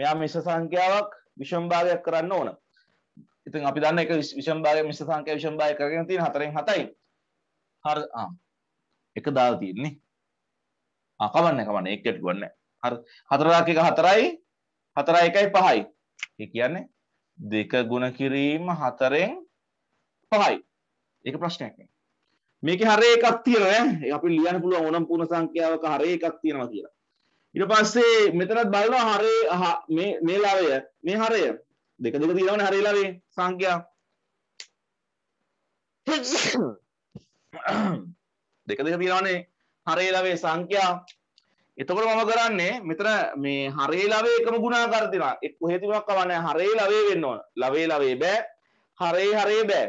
මෙයා මිශ්‍ර සංඛ්‍යාවක් විෂම භාගයක් කරන්න ඕන ඉතින් අපි දන්න එක විෂම භාගය මිශ්‍ර සංඛ්‍යාව විෂම භාගය කරගෙන තියෙන 4න් 7යි හරි ආ එක දාලා තියෙන්නේ ආ කවන්න කවන්න එකට ගොන්න හරි හතරක් එක හතරයි හතරයි එකයි පහයි ඒ කියන්නේ දෙක ගුණ කිරීම හතරෙන් පහයි ඒක ප්‍රශ්නයක් නේ මේකේ හරය එකක් තියෙනවා නේ අපි ලියන්න පුළුවන් ඕනම් පූර්ණ සංඛ්‍යාවක හරය එකක් තියෙනවා කියලා ඊට පස්සේ මෙතනත් බලනවා හරය මේ මේ ලාවය මේ හරය දෙක දෙක තියෙනවනේ හරය ලාවේ සංඛ්‍යාව දෙක දෙක තියෙනවානේ හරේ ලවේ සංඛ්‍යා එතකොට මම කරන්නේ මෙතන මේ හරේ ලවේ එකම ගුණාකාර තියෙනවා එක් කොහේ තිබුණක් කවන්නේ හරේ ලවේ වෙන්න ඕන ලවේ ලවේ බෑ හරේ හරේ බෑ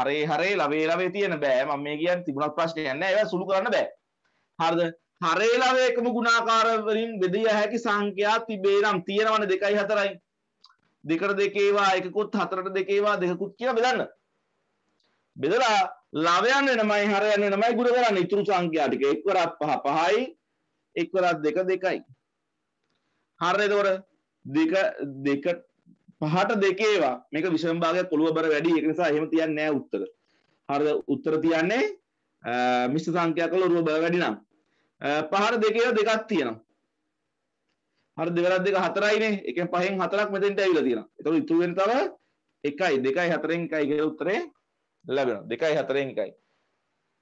හරේ හරේ ලවේ ලවේ තියෙන බෑ මම මේ කියන්නේ තිබුණක් ප්‍රශ්නයක් නෑ ඒවා සුළු කරන්න බෑ හරිද හරේ ලවේ එකම ගුණාකාර වලින් බෙදිය හැකි සංඛ්‍යා තිබේ නම් තියෙනවනේ 2යි 4යි දෙකට දෙකේවා එකකුත් හතරට දෙකේවා දෙකකුත් කියලා බෙදන්න බෙදලා ලවයන්න නමයි හරයන්න නමයි ගුර කරන්න ඉතුරු සංඛ්‍යාටික එක්වරත් පහ පහයි එක්වරත් දෙක දෙකයි. හරය තෝර දෙක දෙක පහට දෙකේවා මේක විශම්භාගයක් කොළුව බර වැඩි එක නිසා එහෙම තියන්නේ නැහැ උත්තර. හරිද උත්තර තියන්නේ මිශ්‍ර සංඛ්‍යාවක් වල රුව බර වැඩි නම් පහට දෙකේවා දෙකක් තියෙනවා. හරි දෙවරක් දෙක හතරයිනේ. එකෙන් පහෙන් හතරක් මෙතෙන්ට ඇවිල්ලා තියෙනවා. ඒතකොට ඉතුරු වෙන තව 1යි 2යි 4ෙන් 1යි කියලා උත්තරේ ලැබෙනවා. 2යි 4ෙන් 1යි.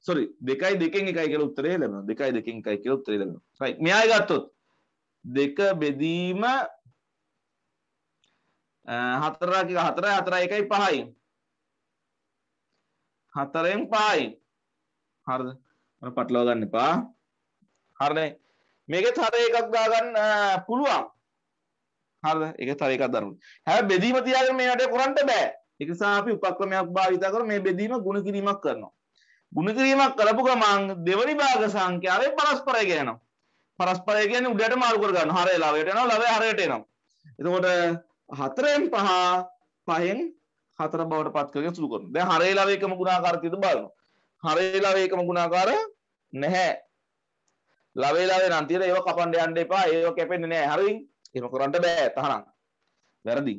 sorry 2යි 2ෙන් 1යි කියලා උත්තරේ ලැබෙනවා. 2යි 2ෙන් 1යි කියලා උත්තරේ ලැබෙනවා. right. මෙයායි ගත්තොත් 2 බෙදීම 4 කික 4යි 4යි 1යි 5යි. 4ෙන් 5යි. හරිද? මම පටලවා ගන්න එපා. හරිනේ. මේකේ තර එකක් දාගන්න පුළුවන්. හරිද? ඒකේ තර එකක් දාන්න. හැබැයි බෙදීම තියාගෙන මේ වැඩේ කරන්න බෑ. ඒක නිසා අපි උපක්‍රමයක් භාවිත කරලා මේ බෙදීම ගුණ කිරීමක් කරනවා. ගුණ කිරීමක් කරපු ගමන් දෙවනි භාග සංඛ්‍යාවේ පරස්පරය ගේනවා. පරස්පරය කියන්නේ උඩට මාරු කර ගන්නවා. හරය ළවයට එනවා, ළවය හරයට එනවා. එතකොට හතරෙන් පහ පහෙන් හතර බවට පත් කරගෙන සුළු කරනවා. දැන් හරේ ළවය එකම ගුණාකාරතියද බලනවා. හරේ ළවය එකම ගුණාකාර නැහැ. ළවේ ළවේ නම් තියෙන ඒවා කපන්න යන්න එපා. ඒවා කැපෙන්නේ නැහැ. හරිද? එහෙම කරන්න බෑ තහනම්. වැරදි.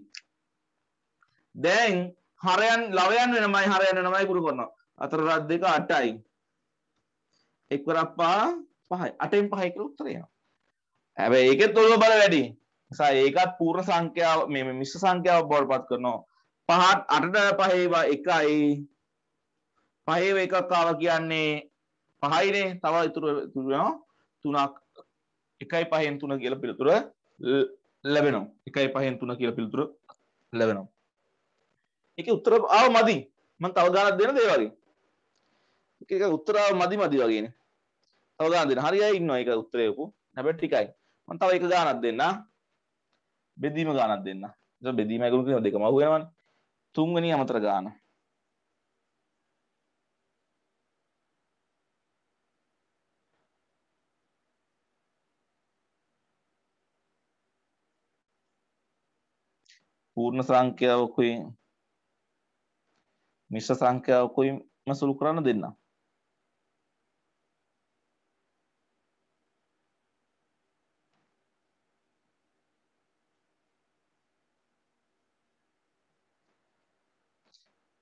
දැන් හරයන් ලවයන් වෙනමයි හරයන් වෙනමයි ගුරු කරනවා. අතරරත් දෙක 8යි. එක්වරක් පහ පහයි. 8න් 5යි කියලා උත්තරය එනවා. හැබැයි ඒකෙත් ඔළුව බල වැඩි. නිසා ඒකත් පූර්ණ සංඛ්‍යාව මේ මිශ්‍ර සංඛ්‍යාව බවට පත් කරනවා. පහත් 8ට පහේවා 1යි. පහේව එකක් ආවා කියන්නේ පහයිනේ තව ඉතුරු ඉතුරු තුනක් එකයි පහෙන් තුන කියල පිළිතුර ලැබෙනවා එකයි පහෙන් තුන කියල පිළිතුර ලැබෙනවා එක උත්තරාව මදි මම තව ගානක් දෙන දේවල් එක උත්තරාව මදි මදි වගේනේ තව ගානක් දෙන හරියයි ඉන්නවා ඒක උත්තරේකු හැබැයි ටිකයි මම තව එක ගානක් දෙන්න බෙදීම ගානක් දෙන්න ඒක බෙදීම එකම කියන දෙකම අහු වෙනවනේ තුන්වෙනි අමතර ගාන පූර්ණ සංඛ්‍යාවකුයි මිශ්‍ර සංඛ්‍යාවකුයිම සුළු කරන්න දෙන්නම්.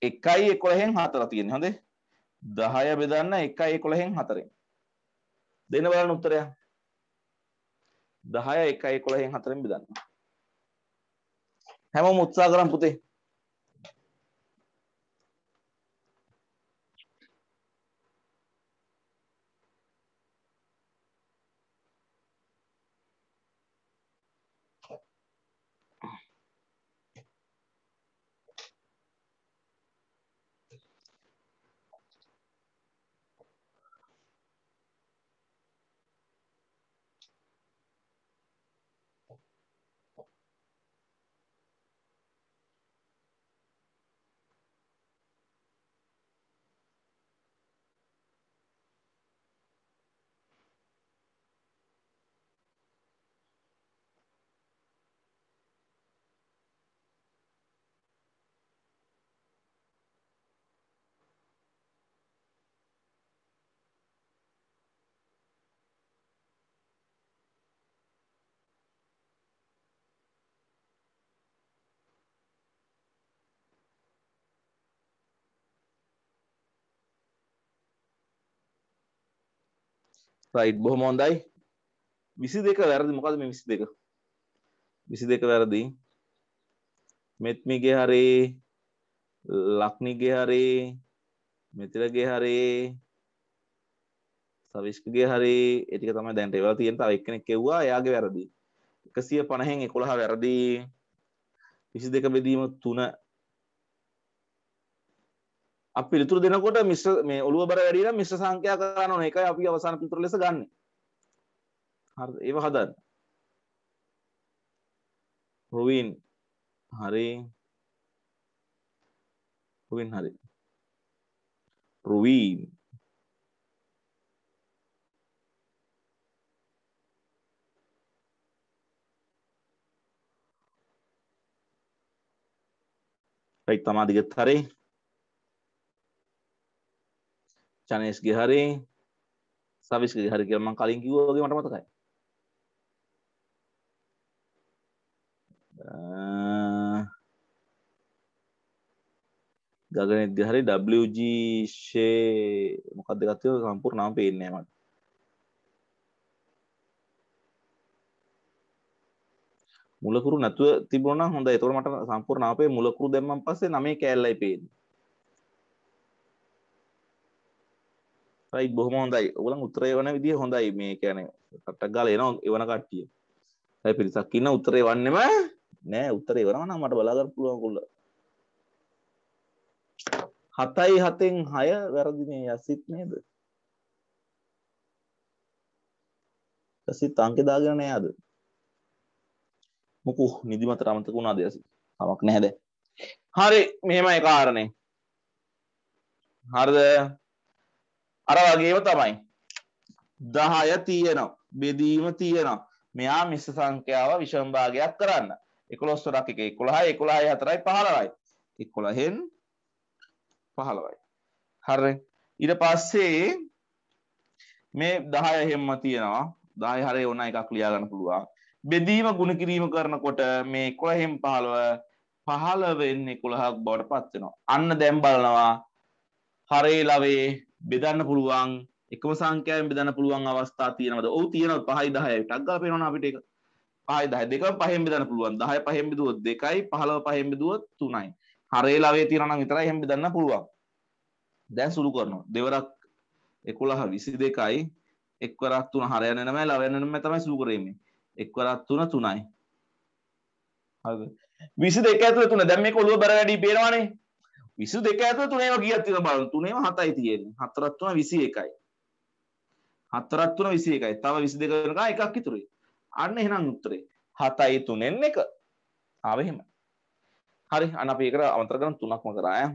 එකයි එකොළහෙන් හතර තියෙන හොඳේ දහය බෙදන්න එකයි එකොළහෙන් හතරෙන් දෙන බලන උත්තරය දහය එකයි එකොළහෙන් හතරෙන් බෙදන්න හැම මුත්සා කරම් පුතේ රයිට් බොහොම හොඳයි විසි දෙක වැරදි මොකද මේ විසි දෙක විසි දෙක වැරදි මෙත්මිගේ හරේ ලක්නිගේ හරේ මෙතිරගේ හරේ සවිෂ්කගේ හරි එටික තමයි දැන්ට ඒවා තියෙන තව එක්කෙනෙක් කෙව්වා එයාගේ වැරදි එකසිය පණහෙන් එකොළහ වැරදි විසි දෙක බෙදීම තුන අප පිළිතුරු දෙනකොට මිස් මේ ඔළුව බර වැඩිලා මිශ්‍ර සංඛ්‍යා කරන්න ඕන එකයි අපි අවසාන පිළිතුර ලෙස ගන්න. හරිද? ඒව හදන්න. රුවින් හරි. රුවින් හරි. රුවින් right තමාදිගේ තරේ චනේස්ගේ හරි සවිස්ගේ හරි කියලා මම කලින් කිව්වා වගේ මට මතකයි. ගගනෙද්දි හරි WG ෂේ මොකක්ද ගත්තේ සම්පූර්ණ නාම පේන්නේ නැහැ මට. මුලකුරු නැතුව තිබුණා නම් හොඳයි. ඒතකොට මට සම්පූර්ණ නාපේ මුලකුරු දැම්මන් පස්සේ නමේ කෑල්ලයි පේන්නේ. රයි බොහම හොඳයි ඔලන් උත්තරේ වන විදිහ හොඳයි මේ කැන කට්ටක් ගල එනවා එවන කට්ටිය ඇ පිරිසක් ඉන්න උත්තරේ වන්නෙම නෑ උත්තරේ වනවන මට බලාගර පුළුවන් කොල්ල හතයි හතෙන් හය වැරදි මේ යසිත් නේද යසිත් අංකෙ දාගෙන නෑ අද මොකු නිදිමත රමතක වුණාද යසිත් තමක් නැහැද හරි මෙහෙමයි කාරණේ හරිද අර වගේම තමයි දහය තියෙනවා බෙදීම තියෙනවා මෙයා මිස සංඛ්‍යාව විෂම්භාගයක් කරන්න එකොළොස්වරක් එක එකොළහ එකොළහයි හතරයි පහළවයි එකොළහෙන් පහළවයි හරි ඉට පස්සේ මේ දහය හෙම්ම තියෙනවා දාය හරය ඕන එකක් ලියාගන්න පුළුවන් බෙදීම ගුණ කිරීම කරනකොට මේ කොළහෙම් පහළව පහළ වෙන්නේ කුළහක් බවට පත්වෙනවා අන්න දැම් බලනවා හරේ ලවේ බෙදන්න පුළුවන් එකම සංඛ්‍යාවෙන් බෙදන්න පුළුවන් අවස්ථා තියෙනවද? ඔව් තියෙනවා 5යි 10යි ටග්ගා පේනවනේ අපිට ඒක. 5යි 10 දෙක පහෙන් බෙදන්න පුළුවන්. 10 පහෙන් බෙදුවොත් 2යි 15 පහෙන් බෙදුවොත් 3යි. හරේ ලවේ තියෙනවා නම් විතරයි එහෙම බෙදන්න පුළුවන්. දැන් සුළු කරනවා. දෙවරක් 11 22යි එක්වරක් 3 හරයන් නමයි ලවයන් නමයි තමයි සුළු කරේ මේ. එක්වරක් 3 3යි. හරිද? 22 ඇතුළේ 3. දැන් මේක ඔළුව බර වැඩි පේනවනේ. විසි දෙක ඇත තුනේම ගියත්තින බලු තුනේම හතයි තියෙන හතරත්වන විසි එකයි හතරත්වන විසි එකයි තව විසි දෙක වෙනක එකක් ඉතුරේ අන්න එහෙනම් උත්තරේ හතයි තුනෙන් එක ආව එහෙම හරි අන්න අපි ඒකට අමතර කරන් තුනක්ම කරා ඈ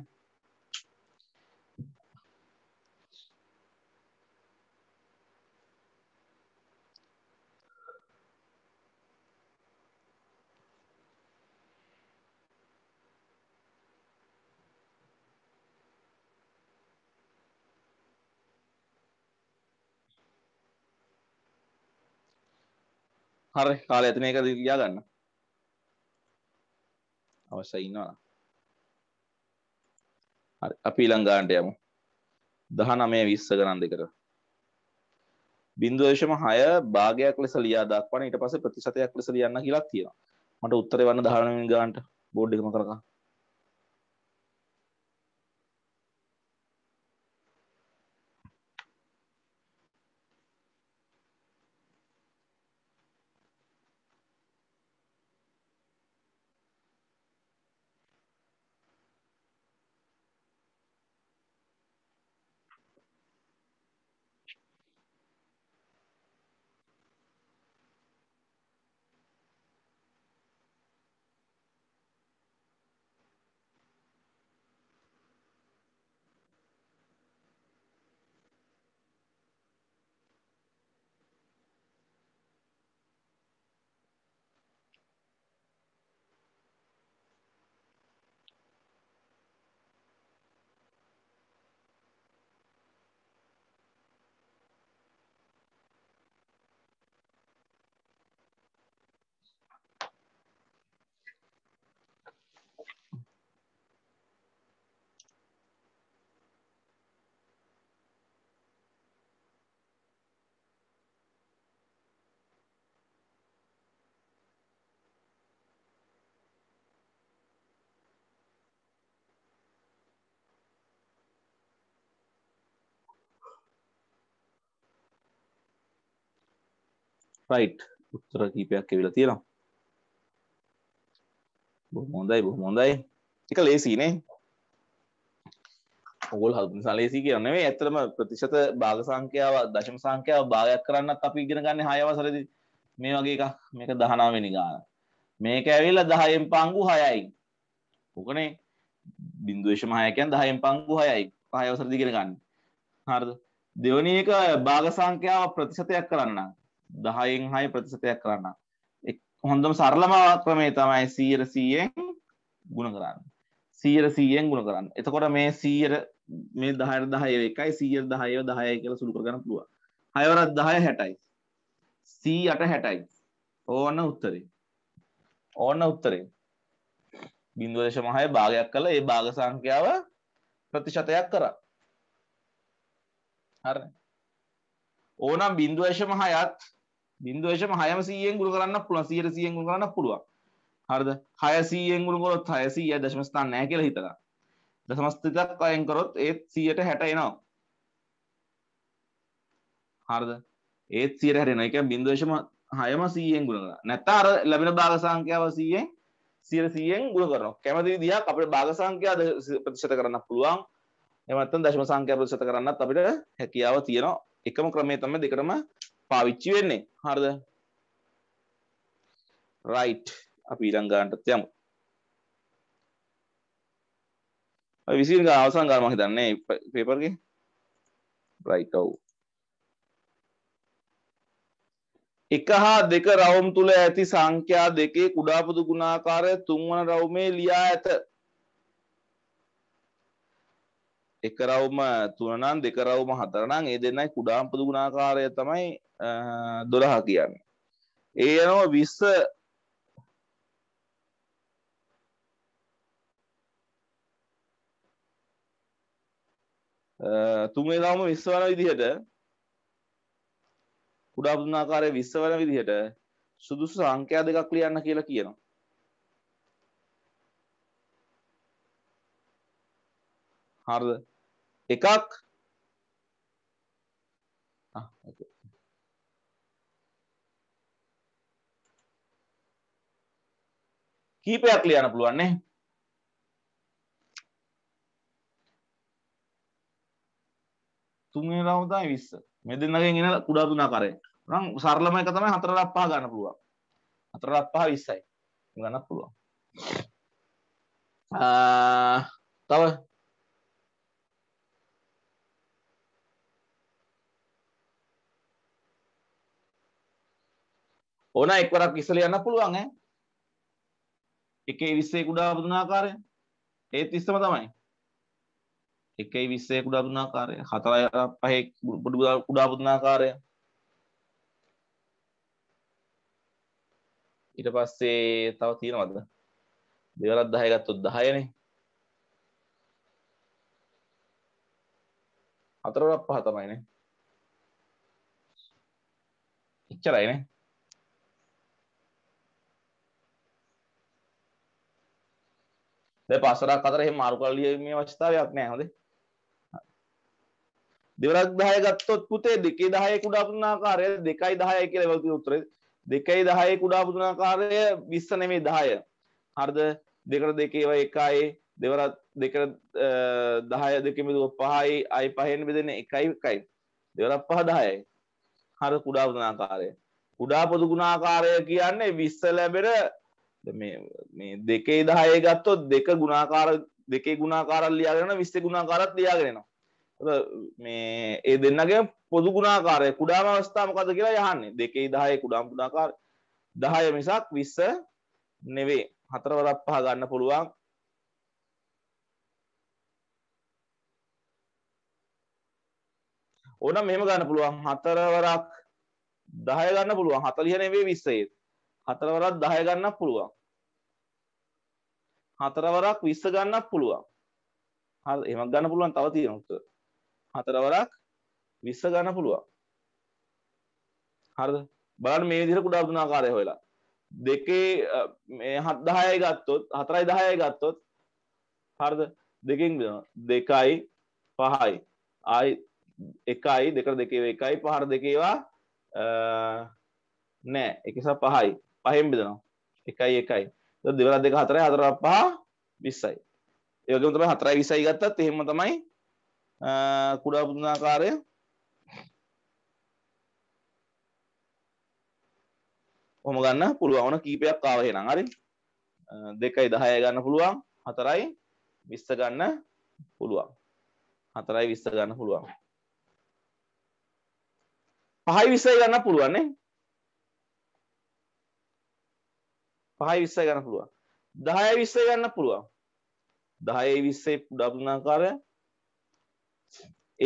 හර කාල ඇති මේක ලියා ගන්න අවශ්‍ය ඉන්නවා හරි අපි ඊළඟාන්ට යමු දහ නමය විස්ස ගණන් දෙකට බින්දුවේශම හය භාගයක් ලෙස ලියා දක්වන ඊට පස්සේ ප්‍රතිශතයක් ලෙස ලියන්න කියලා තියෙනවා මට උත්තරේ වන්න 19 වෙනි ගානට බෝඩ් එකම කරකම් රයි් උත්තර කීපයක් එවිලා තියෙනවා බොහොම හොඳයි බොහොම හොඳයි එක ලේසිනේ ඔගොල් හල්පන සලේසි කියන්නවේ ඇතරම ප්‍රතිශත භාග සංඛ්‍යාව දශම සංඛ්‍යාව භාගයක් කරන්නත් අපි ඉගෙන ගන්න හයවසරදි මේ වගේ එක මේක දහනාවෙනි ගාන මේක ඇවිල්ලා දහයෙන් පංගු හයයි ඕකනේ බින්දුවේශම හයකයන් දහයෙන් පංගු හයයි හයවසරදි ඉගෙන ගන්න හරිද දෙවනි එක භාග සංඛ්‍යාව ප්‍රතිශතයක් කරන්න දහයෙන් හය ප්‍රතිශතයක් කරන්න හොඳම සරලම ක්‍රමේ තමයි සීර සීයෙන් ගුණ කරන්න සීර සීයෙන් ගුණ කරන්න එතකොට මේ සීර මේ දහර දහය එකයි සීර දහය දහය කියල සුළු කරගන්න පුළුව හයවරත් දහය හැටයි සී අට හැටයි ඕන්න උත්තරේ ඕන්න උත්තරේ බින්දුවදේශ මහය භාගයක් කළ ඒ භාග සංඛ්‍යාව ප්‍රතිශතයක් කර හර ඕනම් බින්දුවේශ මහයත් බින්දුවේශම 600න් ගුණ කරන්න පුළුවන් 100න් ගුණ කරන්න පුළුවන් හරිද 600න් ගුණ කරොත් 600 දශම ස්ථාන නැහැ කියලා හිතලා දශම ස්ථිතක් අයින් කරොත් ඒත් 160 එනවා හරිද ඒත් 160 එනවා ඒ කියන්නේ බින්දුවේශම 6ම 100න් ගුණ කරලා නැත්නම් අර ලැබෙන භාග සංඛ්‍යාව 100න් 100න් ගුණ කරනවා කැමති විදිහක් අපිට භාග සංඛ්‍යාව ප්‍රතිශත කරන්න පුළුවන් එමත්තන් දශම සංඛ්‍යා ප්‍රතිශත කරන්නත් අපිට හැකියාව තියෙනවා එකම ක්‍රමේ තමයි දෙකටම පාවිච්චි වෙන්නේ හරිද රයිට් අපි ඊළඟ ගානටත් යමු විසින් අවසන් ගාන මම හිතන්නේ පේපර් එකේ රයිට් ඔව් එක හා දෙක රවුම් තුල ඇති සංඛ්‍යා දෙකේ කුඩාපුදු ගුණාකාරය තුන්වන රවුමේ ලියා ඇත. එක රවුම තුන නම් දෙක රවුම හතර නම් ඒ දෙන්නයි කුඩාපුදු ගුණාකාරය තමයි දොළහ කියන්න ඒ යනවා විස්ස තුමේදාම විස්ස වන විදිහට කුඩා පුදුනාකාරය විස්ස වන විදිහට සුදුසු සංඛ්‍යා දෙකක් ලියන්න කියලා කියනවා හරිද එකක් කීපයක් ලියන්න පුළුවන්නේ තුන්වෙනි රවුම තමයි 20 මේ දෙන්නගෙන් එන කුඩා තුනා කරේ නම් සරලම එක තමයි 4 ලක් 5 ගන්න පුළුවන් 4 ලක් 5 20යි ගන්නත් පුළුවන් තව ඕන එක්වරක් ඉස්සල යන්න පුළුවන් ඈ එකේ විස්සේ කුඩා පුදුනාකාරය ඒත් ඉස්සම තමයි එකයි විස්සේ කුඩා පුදුනාකාරය හතරයි පහේ බොඩු කුඩා පුදුනාකාරය ඊට පස්සේ තව තියෙනවද දෙවරක් දහය ගත්තොත් දහයනේ හතරවරක් පහ තමයිනේ එච්චරයිනේ දැන් පස්වරක් අතර එහෙම මාරු කරලා ලියීමේ අවස්ථාවක් නැහැ හොඳේ. දෙවරක් 10 ගත්තොත් පුතේ 2 10 කුඩා පුදුනාකාරය 2 10 කියලා එවල් තියෙන උත්තරේ 2 10 කුඩා පුදුනාකාරය 20 නෙමෙයි 10. හරිද? දෙකට දෙකේ ඒවා එකයි දෙවරක් දෙකට 10 දෙකෙම 5යි අයි පහෙන් බෙදෙන්නේ 1යි 1යි. දෙවරක් 5 10යි. හරිද කුඩා පුදුනාකාරය. කුඩා පොදු ගුණාකාරය කියන්නේ 20 ලැබෙන මේ දෙකේ දහය ගත්තොත් දෙක ගුණාකාර දෙකේ ගුණාකාරල් ලියාගෙන විස්ස ගුණාකාරත් ලියාගෙනවා මේ ඒ දෙන්නගේ පොදු ගුණාකාරය කුඩාම අවස්ථාමකද කියලා යහන්නේ දෙකේ දහය කුඩාම් ගුණාකාර දහය මිසක් විස්ස නෙවේ හතරවරක් පහ ගන්න පුළුවන් ඕනම් මෙහෙම ගන්න පුළුවන් හතරවරක් දහය ගන්න පුළුවන් හතලිය නෙවේ විස්සයේත් හතරවරක් 10 ගන්නත් පුළුවන්. හතරවරක් 20 ගන්නත් පුළුවන්. හරි එහෙම ගන්න පුළුවන් තව තියෙන උත්තර. හතරවරක් 20 ගන්න පුළුවන්. හරිද? බලන්න මේ විදිහට කුඩා වර්ධන ආකාරය හොයලා. දෙකේ මේ 7 10යි ගත්තොත් 4යි 10යි ගත්තොත් හරිද? දෙකෙන් දෙකයි පහයි ආයි එකයි දෙකට දෙකේ එකයි පහර දෙකේවා නෑ එකස පහයි පහෙන් බෙදනවා එකයි එකයි දෙවල දෙක හතර හතර පහ විස්සයි ඒකම තමයි හතරයි විසයි ගත්තත් එහෙම තමයි කුඩා පුදුනාකාරය හොම ගන්න පුළුවන කීපයක් ආව හෙනම් හරි දෙකයි දහය ගන්න පුළුවන් හතරයි විස්ස ගන්න පුළුවන් හතරයි විස්ස ගන්න පුළුවන් පහයි විස්සයි ගන්න පුළුවන්නේ පහයි විස්ස ගන්න පුළුවන් දහය විස්ස ගන්න පුළුවන් දහයේ විස්සේ ඩබ්නාකාරය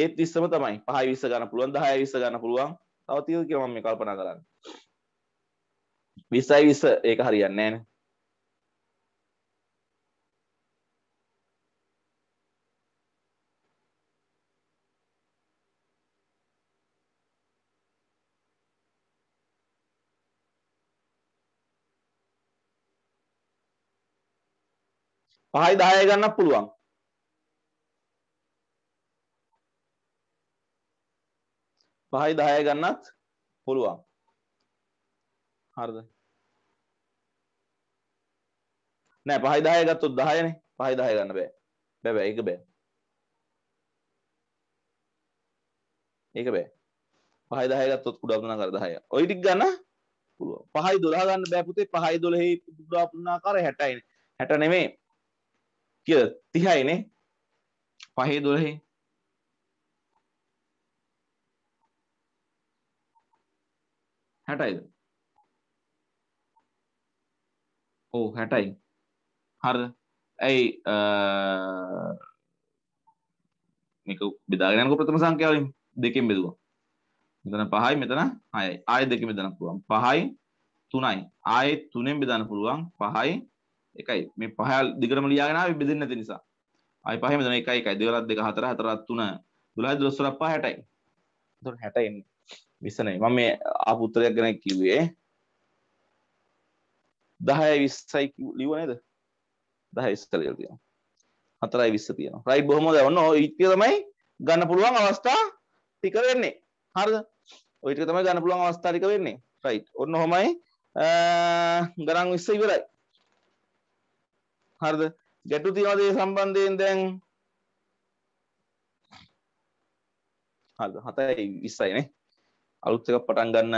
ඒත් විස්සම තමයි පහයි විස්ස ගන්න පුළුවන් දහය විස්ස ගන්න පුළුවන් තව තියෙද කියලා මම මේ කල්පනා කරන්නේ විස්සයි විස්ස ඒක හරියන්නේ නැහැ පහයි දාය ගන්න පුළුවන් පහයි දාය ගන්නත් පුළුවන් හරිද නෑ පහයි දාය ගත්තොත් දහයනේ පහයි දාය ගන්න බෑ බෑ බෑ ඒක බෑ ඒක බෑ පහයි දාය ගත්තොත් කුඩා පුදුනා කර 10යි ඔය ටික ගන්න පුළුවන් පහයි 12 ගන්න බෑ පුතේ පහයි 12 කුඩා පුදුනා කර 60යි 60 නෙමෙයි කියද තිහයිනේ පහේ දොළහි හැටයිද ඕ හැටයි හර ඇයි මේක බෙදාගෙනක ප්‍රථම සංඛ්‍යාවලින් දෙකෙන් බෙදුවා මෙතන පහයි මෙතන හයයි ආයෙ දෙකෙන් බෙදන්න පුළුවන් පහයි තුනයි ආයෙ තුනෙන් බෙදන්න පුළුවන් පහයි එකයි මේ පහල් දිගටම ලියාගෙන ආවේ බෙදෙන්නේ නැති නිසා. ආයි පහෙම දෙන 1 1 2 2 4 4 3 12 12 5 60යි. එතකොට 60 එන්නේ. විසනේ මම මේ ආපු උත්තරයක් ගැන කිව්වේ 10 20යි ලිව්ව නේද 10 20 කියලා තියෙනවා 4යි 20 තියෙනවා රයිට් බොහොම හොඳයි ඔන්න ඔය ටික තමයි ගන්න පුළුවන් අවස්ථා ටික වෙන්නේ හරිද ඔය ටික තමයි ගන්න පුළුවන් අවස්ථා ටික වෙන්නේ රයිට් ඔන්න ඔහොමයි ගණන් 20 ඉවරයි හරිද ගැටු තියනවාද ඒ සම්බන්ධයෙන් දැන් හරිද 7යි 20යි නේ අලුත් එකක් පටන් ගන්න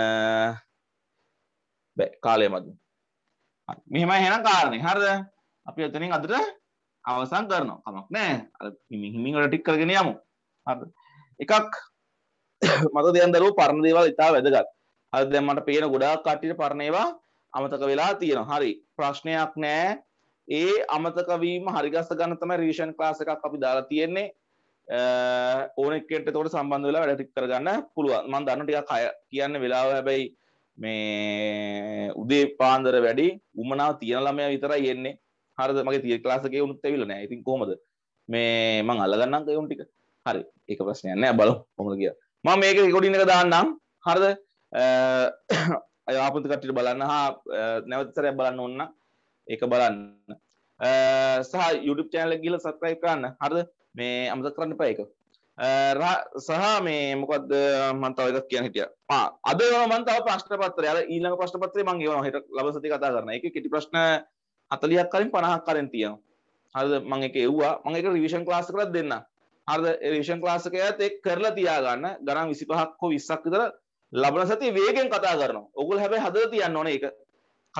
බෑ කාලය මදි හරි මෙහෙමයි එහෙනම් කාරණේ හරිද අපි එතනින් අදට අවසන් කරනවා කමක් නෑ අර හිමින් හිමින් වල ටික කරගෙන යමු හරිද එකක් [coughs] මත දෙයන් දරුවෝ පරණ දේවල් ඉතා වැදගත් හරි දැන් මට පේන ගොඩාක් කට්ටියට පරණ ඒවා අමතක වෙලා තියෙනවා හරි ප්‍රශ්නයක් නෑ ඒ අමතකවීම හරිගස්ස ගන්න තමයි රිවිෂන් ක්ලාස් එකක් අපි දාලා තියෙන්නේ ඕන එක්කෙනෙක්ට ඒකට සම්බන්ධ වෙලා වැඩ ටික කරගන්න පුළුවන් මම දන්න ටිකක් අය කියන්න වෙලාව හැබැයි මේ උදේ පාන්දර වැඩි උමනාව තියෙන ළමයා විතරයි එන්නේ හරිද මගේ තිය ක්ලාස් එකේ උනුත් ඇවිල්ලා නැහැ ඉතින් කොහමද මේ මං අල්ලගන්නම් ඒ උන් ටික හරි ඒක ප්‍රශ්නයක් නෑ බලමු කොහොමද කියලා මම මේක රෙකෝඩින් එක දාන්නම් හරිද අය ආපන්ත කට්ටියට බලන්න හා නැවත සැරයක් බලන්න ඕන නම් ඒක බලන්න සහ YouTube channel එක ගිහලා subscribe කරන්න හරිද මේ අමතක කරන්න එපා ඒක සහ මේ මොකද්ද මම තව එකක් කියන්න හිටියා අද මම තව ප්‍රශ්න පත්‍රය අර ඊළඟ ප්‍රශ්න පත්‍රය මම ගෙවනවා හෙට ලබ සති කතා කරන ඒක කෙටි ප්‍රශ්න 40ක් කලින් 50ක් කලින් තියෙනවා හරිද මම ඒක එව්වා මම ඒක රිවිෂන් ක්ලාස් එකකට දෙන්න හරිද රිවිෂන් ක්ලාස් එකයත් ඒක කරලා තියාගන්න ගණන් 25ක් හෝ 20ක් විතර ලබන සතිය වේගෙන් කතා කරනවා. ඔගොල්ලෝ හැබැයි හදලා තියන්න ඕනේ ඒක.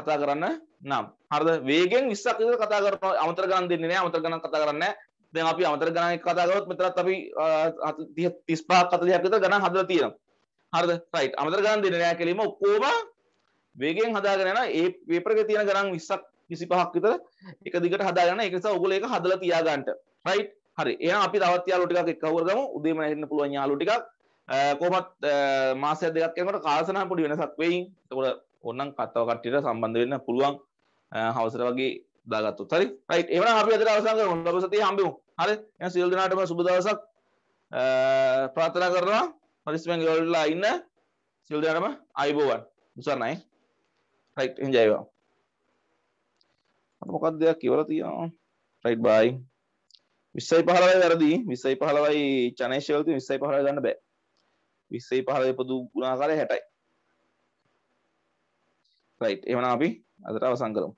කතා කරන්න නම් හරද වේගෙන් විස්සක් ඉදර කතා කරන අමතර ගණන් දෙන්නේ නැහැ අමතර ගණන් කතා කරන්නේ දැන් අපි අමතර ගණන් එක කතා කරොත් මෙතනත් අපි 30 35 40ක් විතර ගණන් හදලා තියෙනවා හරිද රයිට් අමතර ගණන් දෙන්නේ නැහැ කියලීම ඔක්කොම වේගෙන් හදාගෙන යන ඒ පේපර් එකේ තියෙන ගණන් 20ක් 25ක් විතර එක දිගට හදාගෙන ඒක නිසා ඔයගොල්ලෝ ඒක හදලා තියාගන්න රයිට් හරි එහෙනම් අපි තවත් යාළුවෝ ටිකක් එක්ක කවුරු ගමු උදේම නැහින්න පුළුවන් යාළුවෝ ටිකක් කොහොමත් මාසයක් දෙකක් යනකොට කාලසටහන පොඩි වෙනසක් වෙයි. ඒතකොට ඔන්නම් කතාව කට්ටියට සම්බන්ධ වෙන්න පුළුවන් හවසර වගේ දාගත්තු හරි රයිට් එහෙනම් අපි අද අවසන් කරමු ලබ සතියේ හම්බෙමු හරි එහෙනම් සියලු දෙනාටම සුබ දවසක් ප්‍රාර්ථනා කරනවා පරිස්සමෙන් ගෙවලා ඉන්න සියලු දෙනාටම ආයුබෝවන් උසරණයි රයිට් එන්ජොයි වේවා අපිට මොකක්ද දෙයක් ඉවරලා තියෙනවා රයිට් බයි 20යි 15යි වැරදි 20යි 15යි චනේෂවල තියෙන 20යි 15යි ගන්න බෑ 20යි 15යි පොදු ගුණාකාරය 60යි රයි් එවන අපි අදට අවසං කරමු